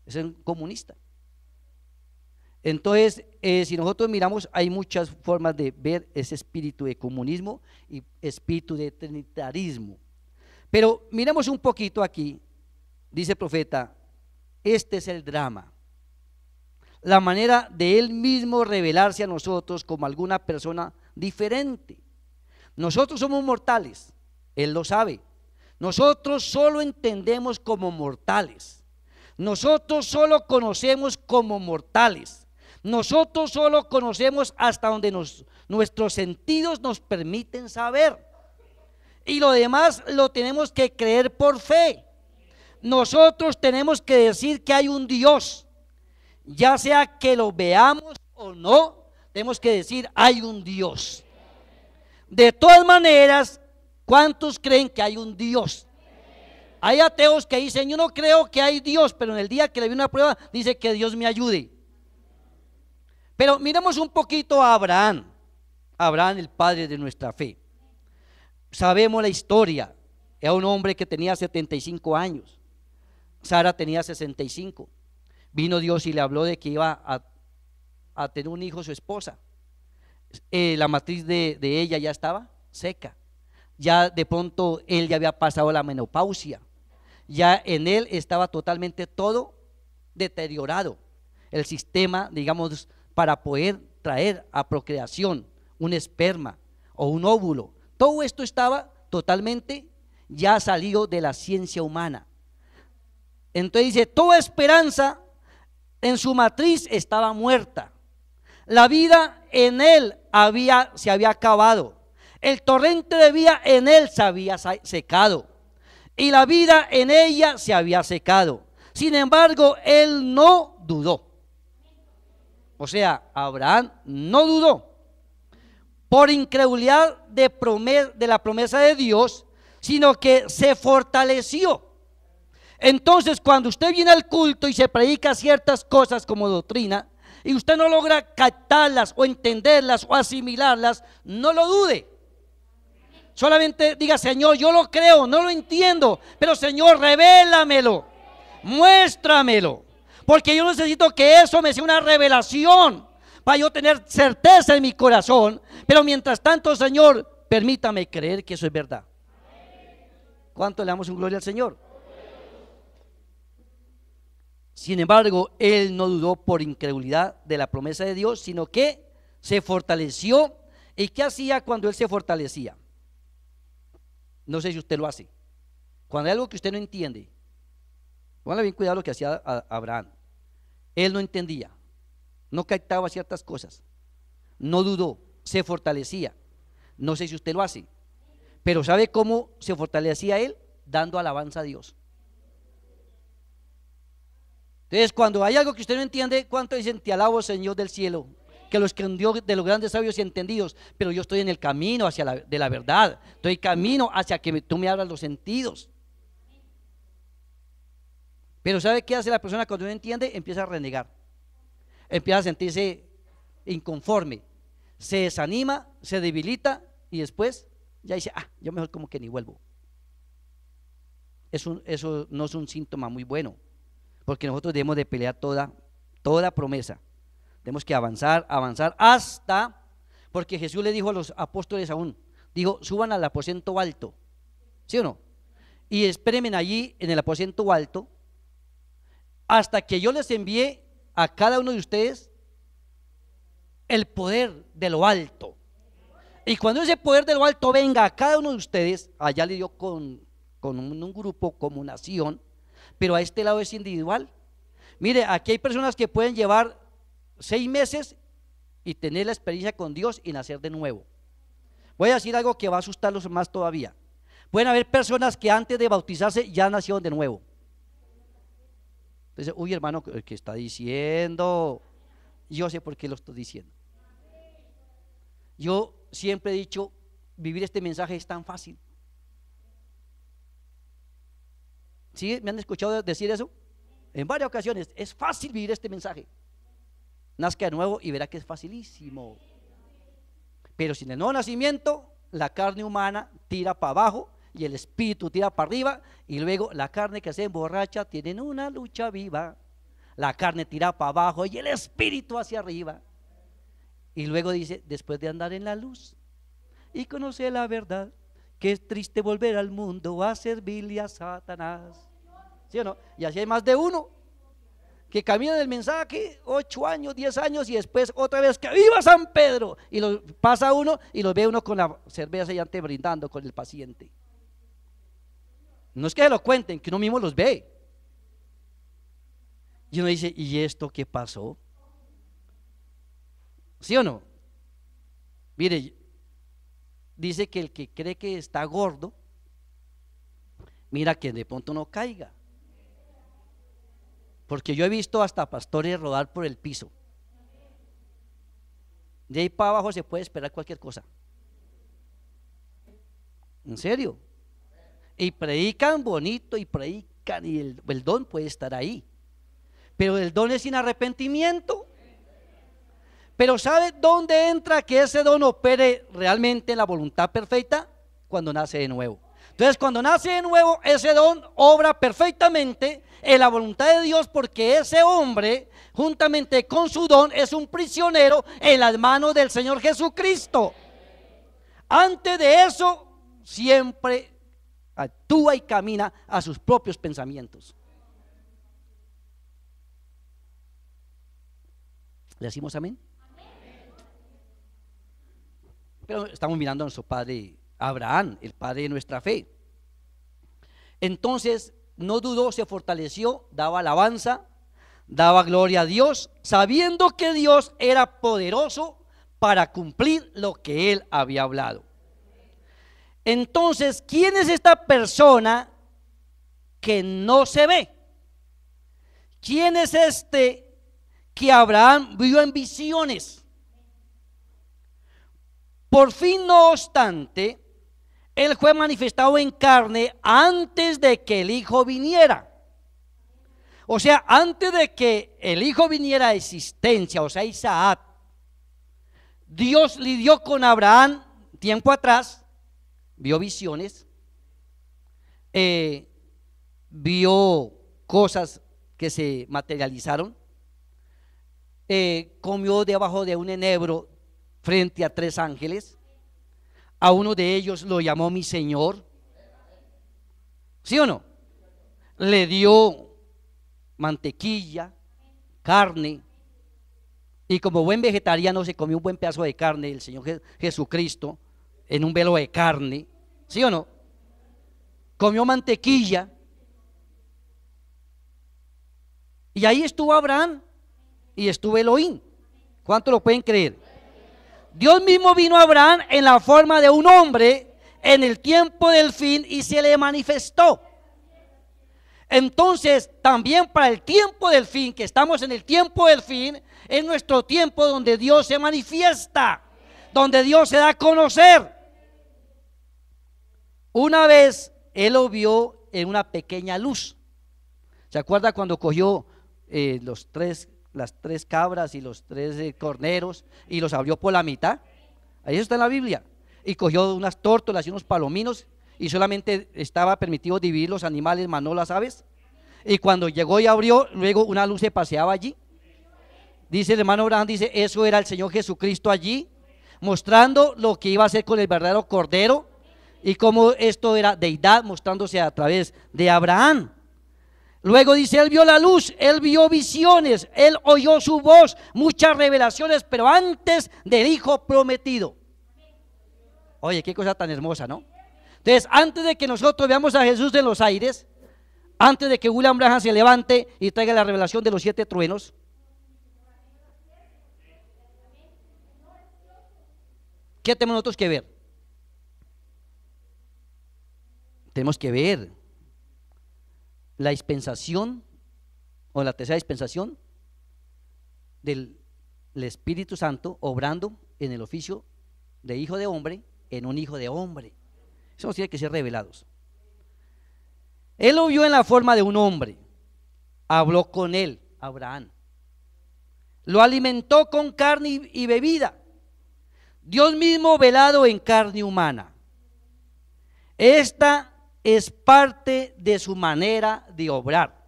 Es un comunista. Entonces, eh, si nosotros miramos, hay muchas formas de ver ese espíritu de comunismo y espíritu de trinitarismo. Pero miremos un poquito aquí, dice el profeta, este es el drama la manera de Él mismo revelarse a nosotros como alguna persona diferente. Nosotros somos mortales, Él lo sabe. Nosotros solo entendemos como mortales. Nosotros solo conocemos como mortales. Nosotros solo conocemos hasta donde nuestros sentidos nos permiten saber. Y lo demás lo tenemos que creer por fe. Nosotros tenemos que decir que hay un Dios ya sea que lo veamos o no, tenemos que decir, hay un Dios. De todas maneras, ¿cuántos creen que hay un Dios? Hay ateos que dicen, yo no creo que hay Dios, pero en el día que le vi una prueba, dice que Dios me ayude. Pero miremos un poquito a Abraham, Abraham el padre de nuestra fe. Sabemos la historia, era un hombre que tenía 75 años, Sara tenía 65 vino Dios y le habló de que iba a, tener un hijo su esposa. Eh, la matriz de, de ella ya estaba seca. Ya de pronto él ya había pasado la menopausia. Ya en él estaba totalmente todo deteriorado. El sistema, digamos, para poder traer a procreación un esperma o un óvulo. Todo esto estaba totalmente ya salido de la ciencia humana. Entonces dice, toda esperanza en su matriz estaba muerta. La vida en él había, se había acabado. El torrente de vida en él se había secado. Y la vida en ella se había secado. Sin embargo, él no dudó. O sea, Abraham no dudó. Por incredulidad de, de la promesa de Dios, sino que se fortaleció entonces, cuando usted viene al culto y se predica ciertas cosas como doctrina, y usted no logra captarlas o entenderlas o asimilarlas, no lo dude. Solamente diga, Señor, yo lo creo, no lo entiendo, pero Señor, revélamelo, muéstramelo, porque yo necesito que eso me sea una revelación para yo tener certeza en mi corazón, pero mientras tanto, Señor, permítame creer que eso es verdad. ¿Cuánto le damos un gloria al Señor? Sin embargo, él no dudó por incredulidad de la promesa de Dios, sino que se fortaleció. ¿Y qué hacía cuando él se fortalecía? No sé si usted lo hace. Cuando hay algo que usted no entiende, Bueno, bien cuidado lo que hacía Abraham. Él no entendía, no captaba ciertas cosas, no dudó, se fortalecía. No sé si usted lo hace, pero ¿sabe cómo se fortalecía él? Dando alabanza a Dios. Entonces, cuando hay algo que usted no entiende, ¿cuánto dicen, te alabo Señor del cielo? Que los que de los grandes sabios y entendidos, pero yo estoy en el camino hacia la, de la verdad, estoy camino hacia que tú me abras los sentidos. Pero ¿sabe qué hace la persona cuando no entiende? Empieza a renegar, empieza a sentirse inconforme, se desanima, se debilita y después ya dice, ah, yo mejor como que ni vuelvo. eso no es un síntoma muy bueno. Porque nosotros debemos de pelear toda, toda promesa. Tenemos que avanzar, avanzar hasta, porque Jesús le dijo a los apóstoles aún, dijo, suban al aposento alto, ¿sí o no? Y espérenme allí en el aposento alto hasta que yo les envíe a cada uno de ustedes el poder de lo alto. Y cuando ese poder de lo alto venga a cada uno de ustedes, allá le dio con, un, un grupo, como nación, pero a este lado es individual. Mire, aquí hay personas que pueden llevar seis meses y tener la experiencia con Dios y nacer de nuevo. Voy a decir algo que va a asustarlos más todavía. Pueden haber personas que antes de bautizarse ya nacieron de nuevo. Entonces, uy hermano, ¿qué está diciendo? Yo sé por qué lo estoy diciendo. Yo siempre he dicho, vivir este mensaje es tan fácil. ¿Sí? ¿Me han escuchado decir eso? En varias ocasiones. Es fácil vivir este mensaje. Nazca de nuevo y verá que es facilísimo. Pero sin el nuevo nacimiento, la carne humana tira para abajo y el espíritu tira para arriba y luego la carne que se emborracha tiene una lucha viva. La carne tira para abajo y el espíritu hacia arriba. Y luego dice, después de andar en la luz y conocer la verdad, Qué triste volver al mundo a servirle a Satanás. ¿Sí o no? Y así hay más de uno que camina del mensaje ocho años, diez años y después otra vez que viva San Pedro. Y lo pasa uno y lo ve uno con la cerveza y ante brindando con el paciente. No es que se lo cuenten, que uno mismo los ve. Y uno dice, ¿y esto qué pasó? ¿Sí o no? Mire, dice que el que cree que está gordo, mira que de pronto no caiga. Porque yo he visto hasta pastores rodar por el piso. De ahí para abajo se puede esperar cualquier cosa. ¿En serio? Y predican bonito y predican y el, el don puede estar ahí. Pero el don es sin arrepentimiento. Pero ¿sabe dónde entra que ese don opere realmente la voluntad perfecta? Cuando nace de nuevo. Entonces, cuando nace de nuevo, ese don obra perfectamente en la voluntad de Dios porque ese hombre, juntamente con su don, es un prisionero en las manos del Señor Jesucristo. Antes de eso, siempre actúa y camina a sus propios pensamientos. ¿Le decimos amén? Pero estamos mirando a nuestro padre Abraham, el padre de nuestra fe. Entonces, no dudó, se fortaleció, daba alabanza, daba gloria a Dios, sabiendo que Dios era poderoso para cumplir lo que él había hablado. Entonces, ¿quién es esta persona que no se ve? ¿Quién es este que Abraham vio en visiones? Por fin, no obstante, Él fue manifestado en carne antes de que el Hijo viniera. O sea, antes de que el Hijo viniera a existencia, o sea, Isaac, Dios lidió con Abraham tiempo atrás, vio visiones, eh, vio cosas que se materializaron, eh, comió debajo de un enebro frente a tres ángeles. A uno de ellos lo llamó mi Señor. ¿Sí o no? Le dio mantequilla, carne. Y como buen vegetariano se comió un buen pedazo de carne el Señor Jesucristo en un velo de carne. ¿Sí o no? Comió mantequilla. Y ahí estuvo Abraham y estuvo Elohim. ¿Cuánto lo pueden creer? Dios mismo vino a Abraham en la forma de un hombre en el tiempo del fin y se le manifestó. Entonces, también para el tiempo del fin, que estamos en el tiempo del fin, es nuestro tiempo donde Dios se manifiesta, donde Dios se da a conocer. Una vez él lo vio en una pequeña luz. ¿Se acuerda cuando cogió eh, los tres las tres cabras y los tres eh, corneros y los abrió por la mitad. Ahí está en la Biblia. Y cogió unas tórtolas y unos palominos y solamente estaba permitido dividir los animales, mas no las aves. Y cuando llegó y abrió, luego una luz se paseaba allí. Dice el hermano Abraham, dice, eso era el Señor Jesucristo allí, mostrando lo que iba a hacer con el verdadero Cordero y como esto era deidad mostrándose a través de Abraham. Luego dice, él vio la luz, él vio visiones, él oyó su voz, muchas revelaciones, pero antes del Hijo prometido. Oye, qué cosa tan hermosa, ¿no? Entonces, antes de que nosotros veamos a Jesús de los aires, antes de que William Branham se levante y traiga la revelación de los siete truenos, ¿qué tenemos nosotros que ver? Tenemos que ver la dispensación o la tercera dispensación del Espíritu Santo obrando en el oficio de hijo de hombre en un hijo de hombre. Eso tiene que ser revelados. Él lo vio en la forma de un hombre. Habló con él, Abraham. Lo alimentó con carne y bebida. Dios mismo velado en carne humana. Esta es parte de su manera de obrar.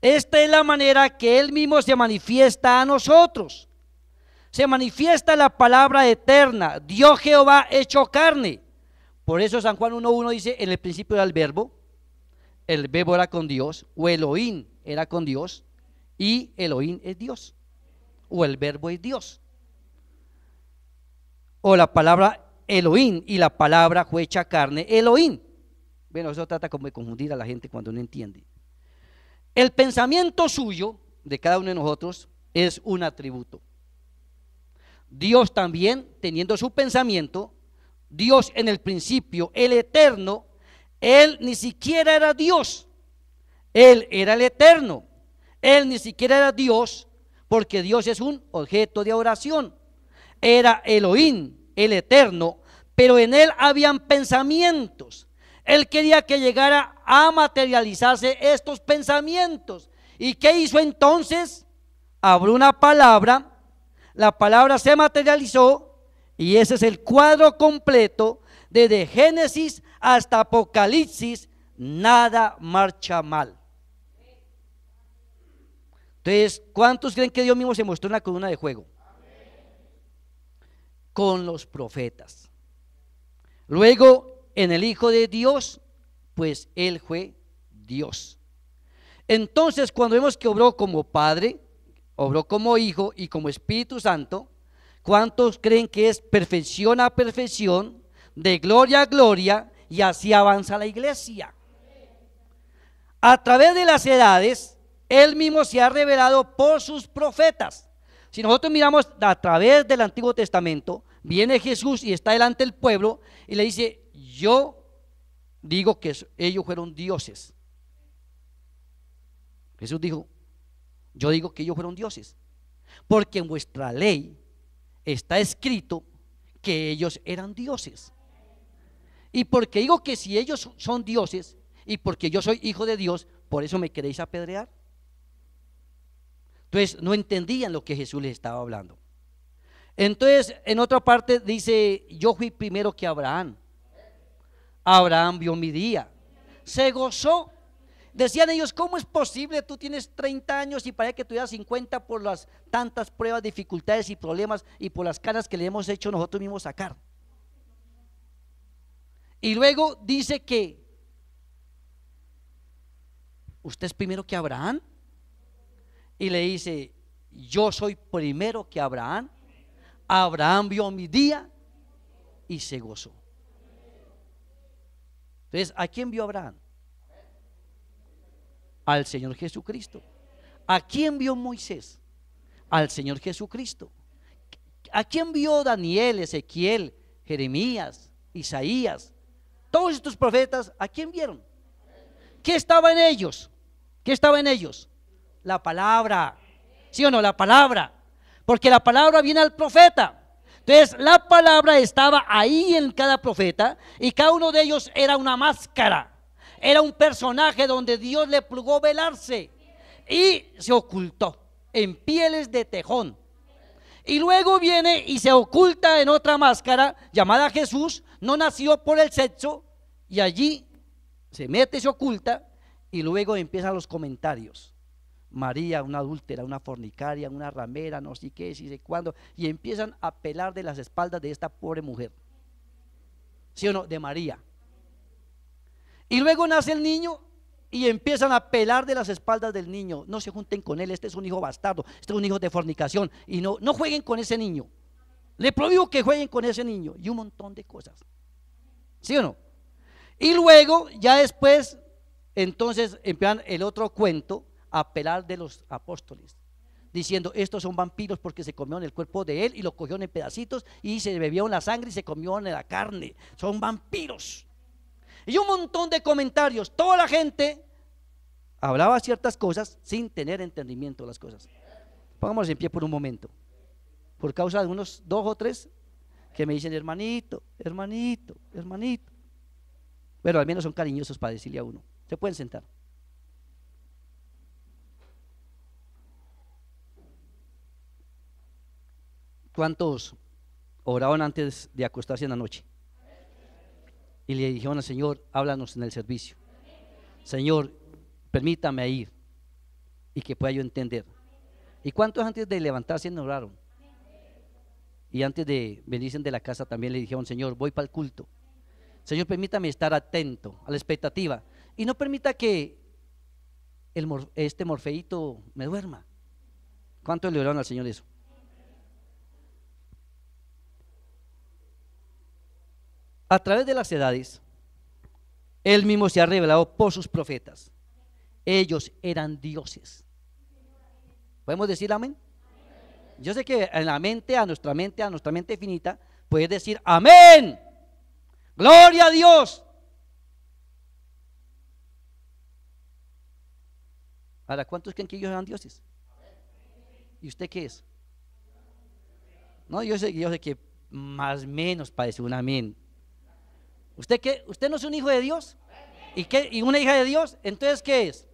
Esta es la manera que Él mismo se manifiesta a nosotros. Se manifiesta la palabra eterna, Dios Jehová hecho carne. Por eso San Juan 1.1 dice, en el principio era el verbo, el verbo era con Dios, o Elohim era con Dios, y Elohim es Dios, o el verbo es Dios. O la palabra Elohim y la palabra fue hecha carne, Elohim. Bueno, eso trata como de confundir a la gente cuando no entiende. El pensamiento suyo, de cada uno de nosotros, es un atributo. Dios también, teniendo su pensamiento, Dios en el principio, el eterno, Él ni siquiera era Dios, Él era el eterno, Él ni siquiera era Dios, porque Dios es un objeto de oración. Era Elohim, el eterno, pero en Él habían pensamientos, él quería que llegara a materializarse estos pensamientos. ¿Y qué hizo entonces? Abrió una palabra, la palabra se materializó y ese es el cuadro completo desde Génesis hasta Apocalipsis, nada marcha mal. Entonces, ¿cuántos creen que Dios mismo se mostró en la columna de juego? Con los profetas. Luego en el Hijo de Dios, pues Él fue Dios. Entonces, cuando vemos que obró como Padre, obró como Hijo y como Espíritu Santo, ¿cuántos creen que es perfección a perfección, de gloria a gloria, y así avanza la iglesia? A través de las edades, Él mismo se ha revelado por sus profetas. Si nosotros miramos a través del Antiguo Testamento, viene Jesús y está delante del pueblo y le dice, yo digo que ellos fueron dioses. Jesús dijo, yo digo que ellos fueron dioses, porque en vuestra ley está escrito que ellos eran dioses. Y porque digo que si ellos son dioses y porque yo soy hijo de Dios, por eso me queréis apedrear. Entonces no entendían lo que Jesús les estaba hablando. Entonces en otra parte dice, yo fui primero que Abraham. Abraham vio mi día. Se gozó. Decían ellos, ¿cómo es posible? Tú tienes 30 años y parece que tuvieras 50 por las tantas pruebas, dificultades y problemas y por las caras que le hemos hecho nosotros mismos sacar. Y luego dice que usted es primero que Abraham. Y le dice, yo soy primero que Abraham. Abraham vio mi día y se gozó. Entonces, ¿a quién vio Abraham? Al Señor Jesucristo. ¿A quién vio Moisés? Al Señor Jesucristo. ¿A quién vio Daniel, Ezequiel, Jeremías, Isaías? Todos estos profetas, ¿a quién vieron? ¿Qué estaba en ellos? ¿Qué estaba en ellos? La palabra. ¿Sí o no? La palabra. Porque la palabra viene al profeta. Entonces la palabra estaba ahí en cada profeta y cada uno de ellos era una máscara, era un personaje donde Dios le plugó velarse y se ocultó en pieles de tejón. Y luego viene y se oculta en otra máscara llamada Jesús, no nació por el sexo y allí se mete, se oculta y luego empiezan los comentarios. María, una adúltera, una fornicaria, una ramera, no sé qué, si sé cuándo, y empiezan a pelar de las espaldas de esta pobre mujer. ¿Sí o no? De María. Y luego nace el niño y empiezan a pelar de las espaldas del niño. No se junten con él, este es un hijo bastardo, este es un hijo de fornicación. Y no, no jueguen con ese niño. Le prohíbo que jueguen con ese niño. Y un montón de cosas. ¿Sí o no? Y luego, ya después, entonces empiezan el otro cuento apelar de los apóstoles, diciendo, estos son vampiros porque se comieron el cuerpo de él y lo cogieron en pedacitos y se bebieron la sangre y se comieron la carne. Son vampiros. Y un montón de comentarios. Toda la gente hablaba ciertas cosas sin tener entendimiento de las cosas. Pongámonos en pie por un momento. Por causa de unos dos o tres que me dicen, hermanito, hermanito, hermanito. Pero al menos son cariñosos para decirle a uno. Se pueden sentar. ¿Cuántos oraron antes de acostarse en la noche? Y le dijeron al Señor, háblanos en el servicio. Señor, permítame ir y que pueda yo entender. ¿Y cuántos antes de levantarse no oraron? Y antes de venirse de la casa también le dijeron, Señor, voy para el culto. Señor, permítame estar atento a la expectativa. Y no permita que este morfeito me duerma. ¿Cuántos le oraron al Señor eso? a través de las edades, Él mismo se ha revelado por sus profetas. Ellos eran dioses. ¿Podemos decir amén? Yo sé que en la mente, a nuestra mente, a nuestra mente finita, puedes decir amén. Gloria a Dios. Ahora, ¿cuántos creen que ellos eran dioses? ¿Y usted qué es? No, yo sé, yo sé que más o menos parece un amén. ¿Usted, qué? ¿Usted no es un hijo de Dios? ¿Y, qué? ¿Y una hija de Dios? Entonces, ¿qué es?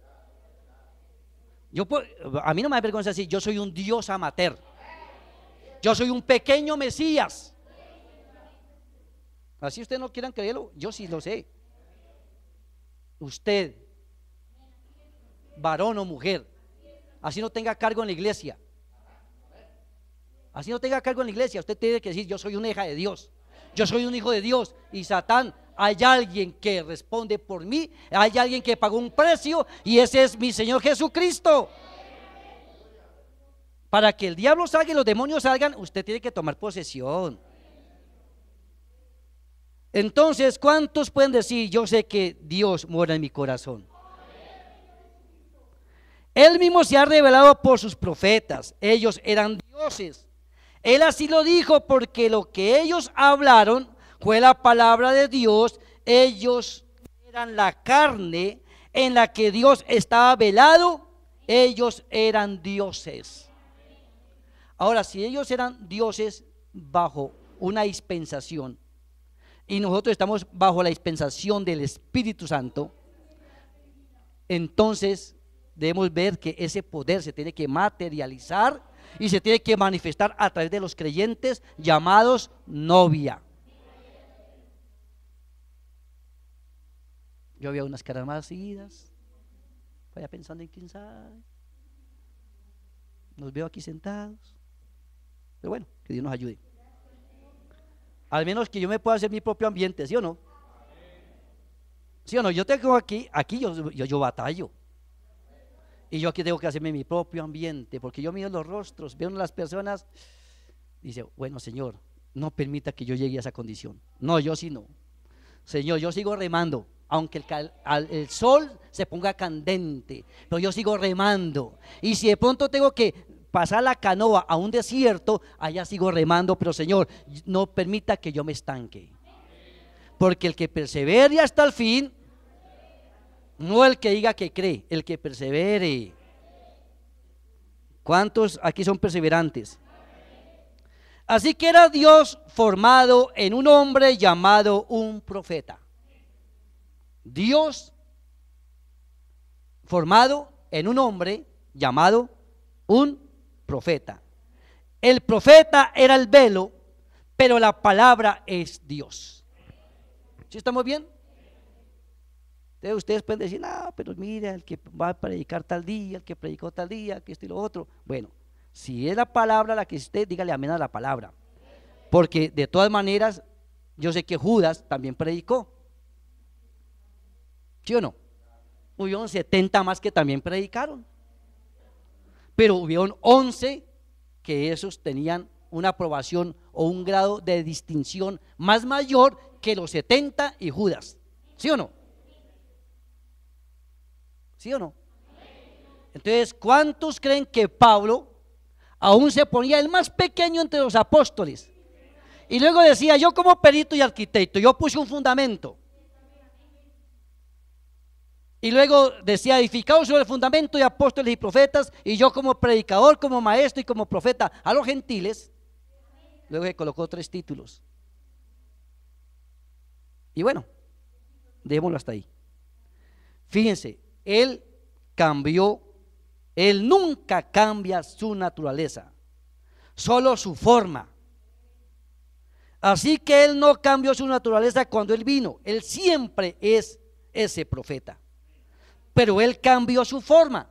Yo puedo, a mí no me da vergüenza decir, yo soy un Dios amateur. Yo soy un pequeño Mesías. Así ustedes no quieran creerlo, yo sí lo sé. Usted, varón o mujer, así no tenga cargo en la iglesia. Así no tenga cargo en la iglesia, usted tiene que decir, yo soy una hija de Dios yo soy un hijo de Dios y Satán, hay alguien que responde por mí, hay alguien que pagó un precio y ese es mi Señor Jesucristo. Para que el diablo salga y los demonios salgan, usted tiene que tomar posesión. Entonces, ¿cuántos pueden decir, yo sé que Dios mora en mi corazón? Él mismo se ha revelado por sus profetas. Ellos eran dioses. Él así lo dijo porque lo que ellos hablaron fue la palabra de Dios. Ellos eran la carne en la que Dios estaba velado. Ellos eran dioses. Ahora, si ellos eran dioses bajo una dispensación y nosotros estamos bajo la dispensación del Espíritu Santo, entonces debemos ver que ese poder se tiene que materializar y se tiene que manifestar a través de los creyentes llamados novia. Yo había unas caras más seguidas. Vaya pensando en quién sabe. Nos veo aquí sentados. Pero bueno, que Dios nos ayude. Al menos que yo me pueda hacer mi propio ambiente, ¿sí o no? ¿Sí o no? Yo tengo aquí, aquí yo, yo, yo batallo. Y yo aquí tengo que hacerme mi propio ambiente, porque yo miro los rostros, veo a las personas, dice, bueno, Señor, no permita que yo llegue a esa condición. No, yo sí no. Señor, yo sigo remando, aunque el, sol se ponga candente, pero yo sigo remando. Y si de pronto tengo que pasar la canoa a un desierto, allá sigo remando, pero Señor, no permita que yo me estanque. Porque el que persevera hasta el fin, no el que diga que cree, el que persevere. ¿Cuántos aquí son perseverantes? Así que era Dios formado en un hombre llamado un profeta. Dios formado en un hombre llamado un profeta. El profeta era el velo, pero la palabra es Dios. ¿Sí estamos bien? ustedes pueden decir, no, pero mira, el que va a predicar tal día, el que predicó tal día, que esto y lo otro. Bueno, si es la palabra la que usted, dígale amén a la palabra. Porque de todas maneras, yo sé que Judas también predicó. ¿Sí o no? Hubieron 70 más que también predicaron. Pero hubieron 11 que esos tenían una aprobación o un grado de distinción más mayor que los 70 y Judas. ¿Sí o no? ¿Sí o no? Entonces, ¿cuántos creen que Pablo aún se ponía el más pequeño entre los apóstoles? Y luego decía, yo como perito y arquitecto, yo puse un fundamento. Y luego decía, edificado sobre el fundamento de apóstoles y profetas, y yo como predicador, como maestro y como profeta a los gentiles. Luego se colocó tres títulos. Y bueno, dejémoslo hasta ahí. Fíjense, él cambió, Él nunca cambia su naturaleza, solo su forma. Así que Él no cambió su naturaleza cuando Él vino, Él siempre es ese profeta, pero Él cambió su forma.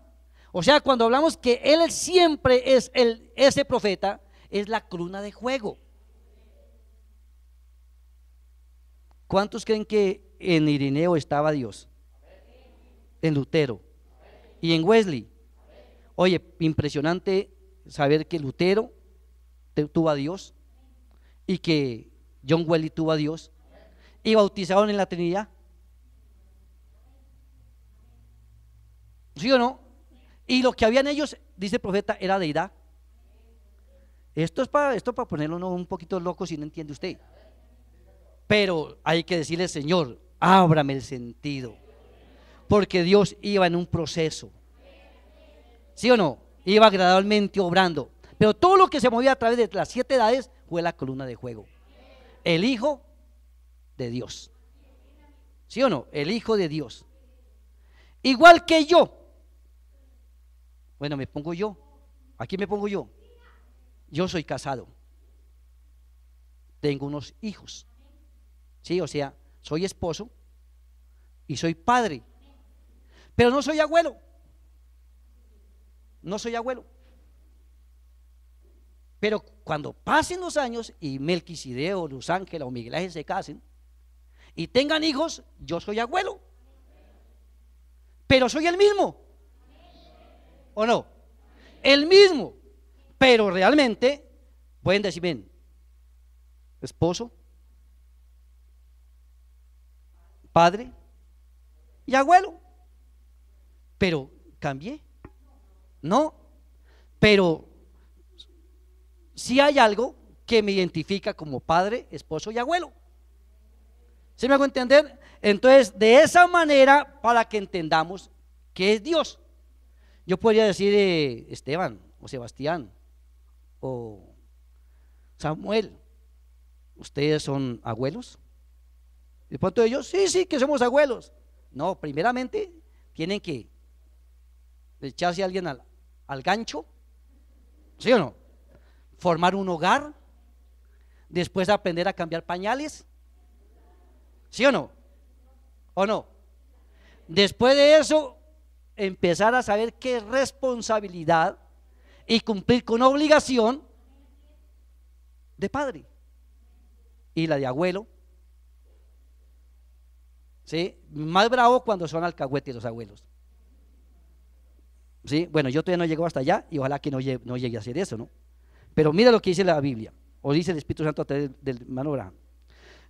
O sea, cuando hablamos que Él siempre es el, ese profeta, es la cruna de juego. ¿Cuántos creen que en Irineo estaba Dios? en Lutero y en Wesley. Oye, impresionante saber que Lutero tuvo a Dios y que John Wesley tuvo a Dios y bautizaron en la Trinidad. ¿Sí o no? Y lo que habían ellos, dice el profeta, era deidad. Esto es para, esto para ponerlo un poquito loco si no entiende usted. Pero hay que decirle, Señor, ábrame el sentido porque Dios iba en un proceso. ¿Sí o no? Iba gradualmente obrando. Pero todo lo que se movía a través de las siete edades fue la columna de juego. El Hijo de Dios. ¿Sí o no? El Hijo de Dios. Igual que yo. Bueno, me pongo yo. Aquí me pongo yo. Yo soy casado. Tengo unos hijos. Sí, o sea, soy esposo y soy padre pero no soy abuelo. No soy abuelo. Pero cuando pasen los años y Melquisideo, Luz Ángela o Miguel Ángel se casen y tengan hijos, yo soy abuelo. Pero soy el mismo. ¿O no? El mismo. Pero realmente pueden decir, esposo, padre y abuelo pero cambié. No, pero si hay algo que me identifica como padre, esposo y abuelo. ¿Se me hago entender? Entonces, de esa manera, para que entendamos que es Dios. Yo podría decir eh, Esteban o Sebastián o Samuel, ¿ustedes son abuelos? Y de pronto ellos, sí, sí, que somos abuelos. No, primeramente tienen que de echarse a alguien al, gancho, ¿sí o no? Formar un hogar, después aprender a cambiar pañales, ¿sí o no? ¿O no? Después de eso, empezar a saber qué responsabilidad y cumplir con obligación de padre y la de abuelo. ¿Sí? Más bravo cuando son alcahuetes los abuelos. Bueno, yo todavía no llego hasta allá y ojalá que no llegue, no llegue a hacer eso, ¿no? Pero mira lo que dice la Biblia, o dice el Espíritu Santo a través del hermano Abraham.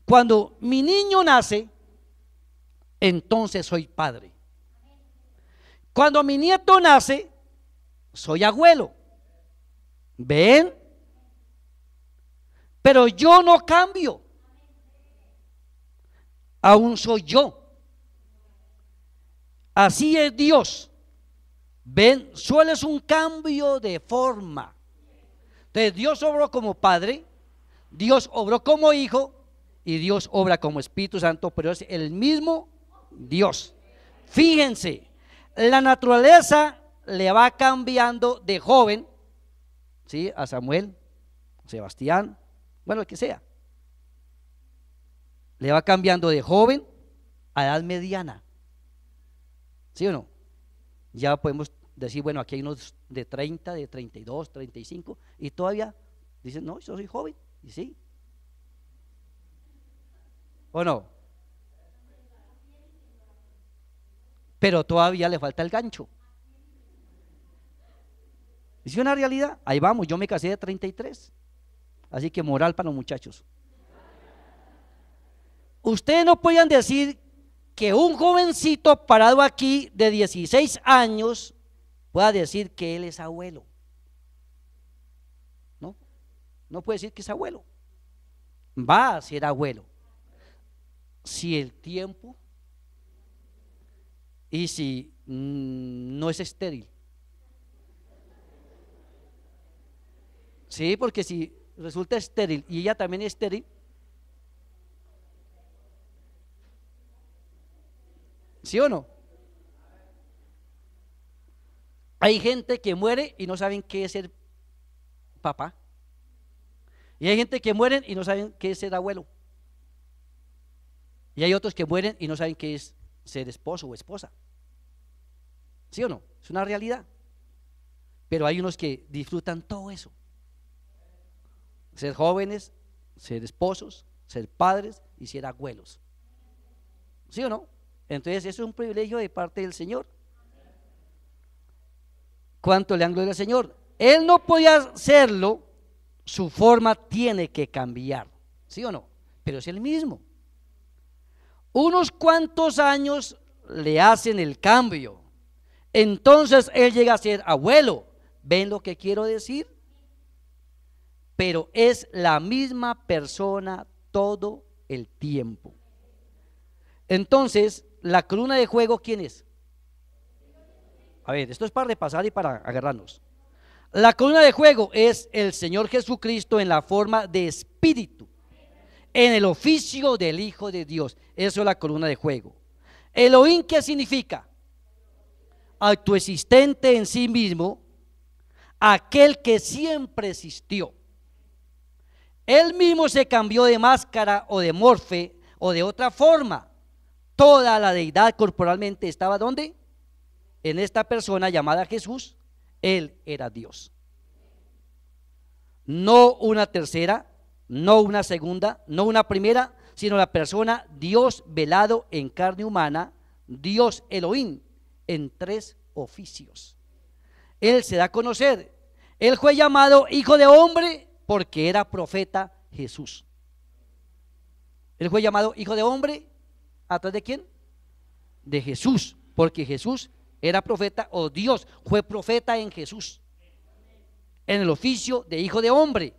Cuando mi niño nace, entonces soy padre. Cuando mi nieto nace, soy abuelo. ¿Ven? Pero yo no cambio. Aún soy yo. Así es Dios. Ven, suele es un cambio de forma. Entonces Dios obró como Padre, Dios obró como Hijo y Dios obra como Espíritu Santo, pero es el mismo Dios. Fíjense, la naturaleza le va cambiando de joven, ¿sí? A Samuel, Sebastián, bueno, el que sea. Le va cambiando de joven a edad mediana. ¿Sí o no? Ya podemos decir, bueno, aquí hay unos de 30, de 32, 35, y todavía dicen, no, yo soy joven, y sí. ¿O no? Pero todavía le falta el gancho. Es una realidad. Ahí vamos, yo me casé de 33. Así que moral para los muchachos. Ustedes no podían decir que un jovencito parado aquí de 16 años pueda decir que él es abuelo. No, no puede decir que es abuelo. Va a ser abuelo. Si el tiempo y si mm, no es estéril. Sí, porque si resulta estéril y ella también es estéril, ¿sí o no? Hay gente que muere y no saben qué es ser papá. Y hay gente que mueren y no saben qué es ser abuelo. Y hay otros que mueren y no saben qué es ser esposo o esposa. ¿Sí o no? Es una realidad. Pero hay unos que disfrutan todo eso. Ser jóvenes, ser esposos, ser padres y ser abuelos. ¿Sí o no? Entonces eso es un privilegio de parte del Señor cuánto le han gloria al Señor. Él no podía hacerlo, su forma tiene que cambiar, ¿sí o no? Pero es el mismo. Unos cuantos años le hacen el cambio. Entonces él llega a ser abuelo. ¿Ven lo que quiero decir? Pero es la misma persona todo el tiempo. Entonces, la cruna de juego, ¿quién es? A ver, esto es para repasar y para agarrarnos. La columna de juego es el Señor Jesucristo en la forma de espíritu, en el oficio del Hijo de Dios. Eso es la columna de juego. Elohim, ¿qué significa? existente en sí mismo, aquel que siempre existió. Él mismo se cambió de máscara o de morfe o de otra forma. Toda la deidad corporalmente estaba donde en esta persona llamada Jesús, Él era Dios. No una tercera, no una segunda, no una primera, sino la persona Dios velado en carne humana, Dios Elohim, en tres oficios. Él se da a conocer. Él fue llamado hijo de hombre porque era profeta Jesús. Él fue llamado hijo de hombre ¿atrás de quién? De Jesús, porque Jesús era profeta o Dios fue profeta en Jesús, en el oficio de hijo de hombre.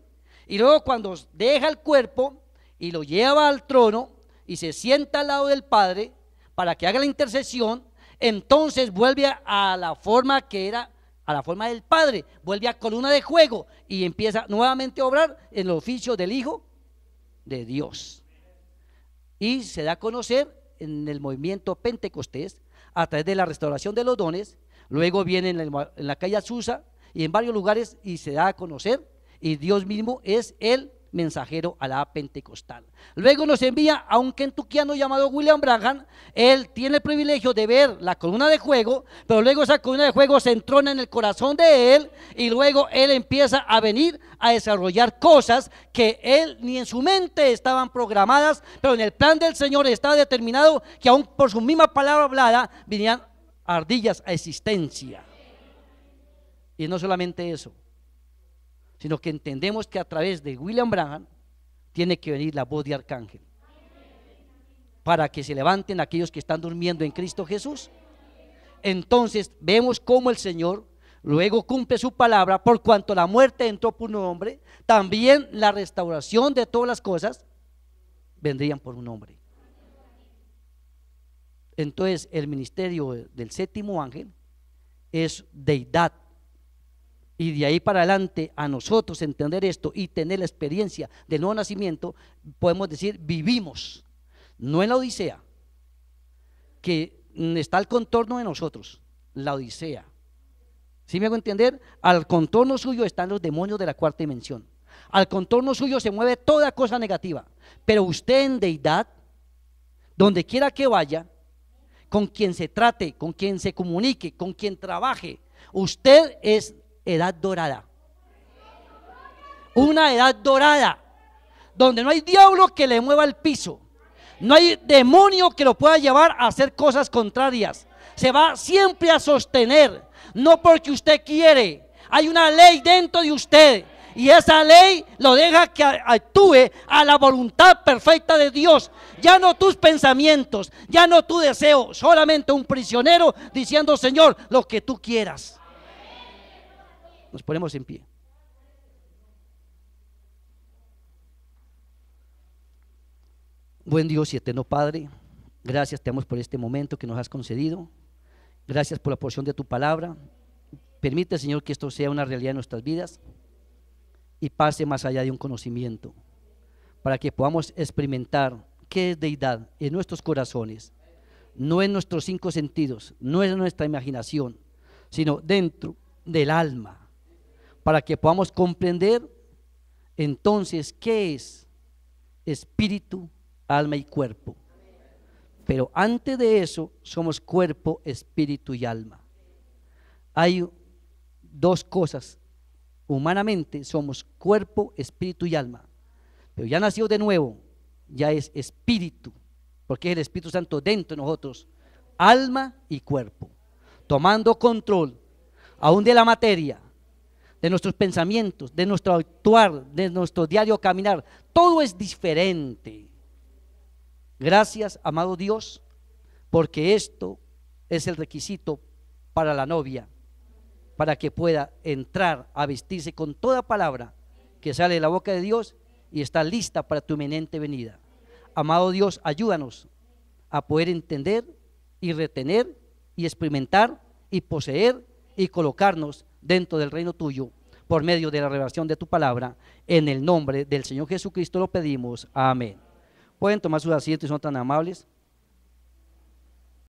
Y luego cuando deja el cuerpo y lo lleva al trono y se sienta al lado del Padre para que haga la intercesión, entonces vuelve a la forma que era, a la forma del Padre, vuelve a columna de juego y empieza nuevamente a obrar en el oficio del Hijo de Dios. Y se da a conocer en el movimiento pentecostés a través de la restauración de los dones, luego viene en la, calle Azusa y en varios lugares y se da a conocer y Dios mismo es el mensajero a la pentecostal. Luego nos envía a un kentuquiano llamado William Branham. Él tiene el privilegio de ver la columna de juego, pero luego esa columna de juego se entrona en el corazón de él y luego él empieza a venir a desarrollar cosas que él ni en su mente estaban programadas, pero en el plan del Señor estaba determinado que aún por su misma palabra hablada vinieran ardillas a existencia. Y no solamente eso, sino que entendemos que a través de William Branham tiene que venir la voz de arcángel para que se levanten aquellos que están durmiendo en Cristo Jesús. Entonces vemos cómo el Señor luego cumple su palabra, por cuanto la muerte entró por un hombre, también la restauración de todas las cosas vendrían por un hombre. Entonces el ministerio del séptimo ángel es deidad y de ahí para adelante, a nosotros entender esto y tener la experiencia del nuevo nacimiento, podemos decir, vivimos, no en la Odisea, que mm, está al contorno de nosotros, la Odisea. ¿Sí me hago entender? Al contorno suyo están los demonios de la cuarta dimensión. Al contorno suyo se mueve toda cosa negativa. Pero usted en deidad, donde quiera que vaya, con quien se trate, con quien se comunique, con quien trabaje, usted es edad dorada. Una edad dorada, donde no hay diablo que le mueva el piso. No hay demonio que lo pueda llevar a hacer cosas contrarias. Se va siempre a sostener, no porque usted quiere. Hay una ley dentro de usted y esa ley lo deja que actúe a la voluntad perfecta de Dios. Ya no tus pensamientos, ya no tu deseo, solamente un prisionero diciendo, Señor, lo que tú quieras. Nos ponemos en pie. Buen Dios y eterno Padre, gracias te damos por este momento que nos has concedido. Gracias por la porción de tu palabra. Permite, Señor, que esto sea una realidad en nuestras vidas y pase más allá de un conocimiento, para que podamos experimentar qué es deidad en nuestros corazones, no en nuestros cinco sentidos, no en nuestra imaginación, sino dentro del alma, para que podamos comprender entonces qué es espíritu, alma y cuerpo. Pero antes de eso somos cuerpo, espíritu y alma. Hay dos cosas. Humanamente somos cuerpo, espíritu y alma. Pero ya nacido de nuevo, ya es espíritu, porque es el Espíritu Santo dentro de nosotros, alma y cuerpo, tomando control aún de la materia de nuestros pensamientos, de nuestro actuar, de nuestro diario caminar. Todo es diferente. Gracias, amado Dios, porque esto es el requisito para la novia, para que pueda entrar a vestirse con toda palabra que sale de la boca de Dios y está lista para tu eminente venida. Amado Dios, ayúdanos a poder entender y retener y experimentar y poseer y colocarnos dentro del reino tuyo, por medio de la revelación de tu palabra. En el nombre del Señor Jesucristo lo pedimos. Amén. Pueden tomar sus asientos y son tan amables.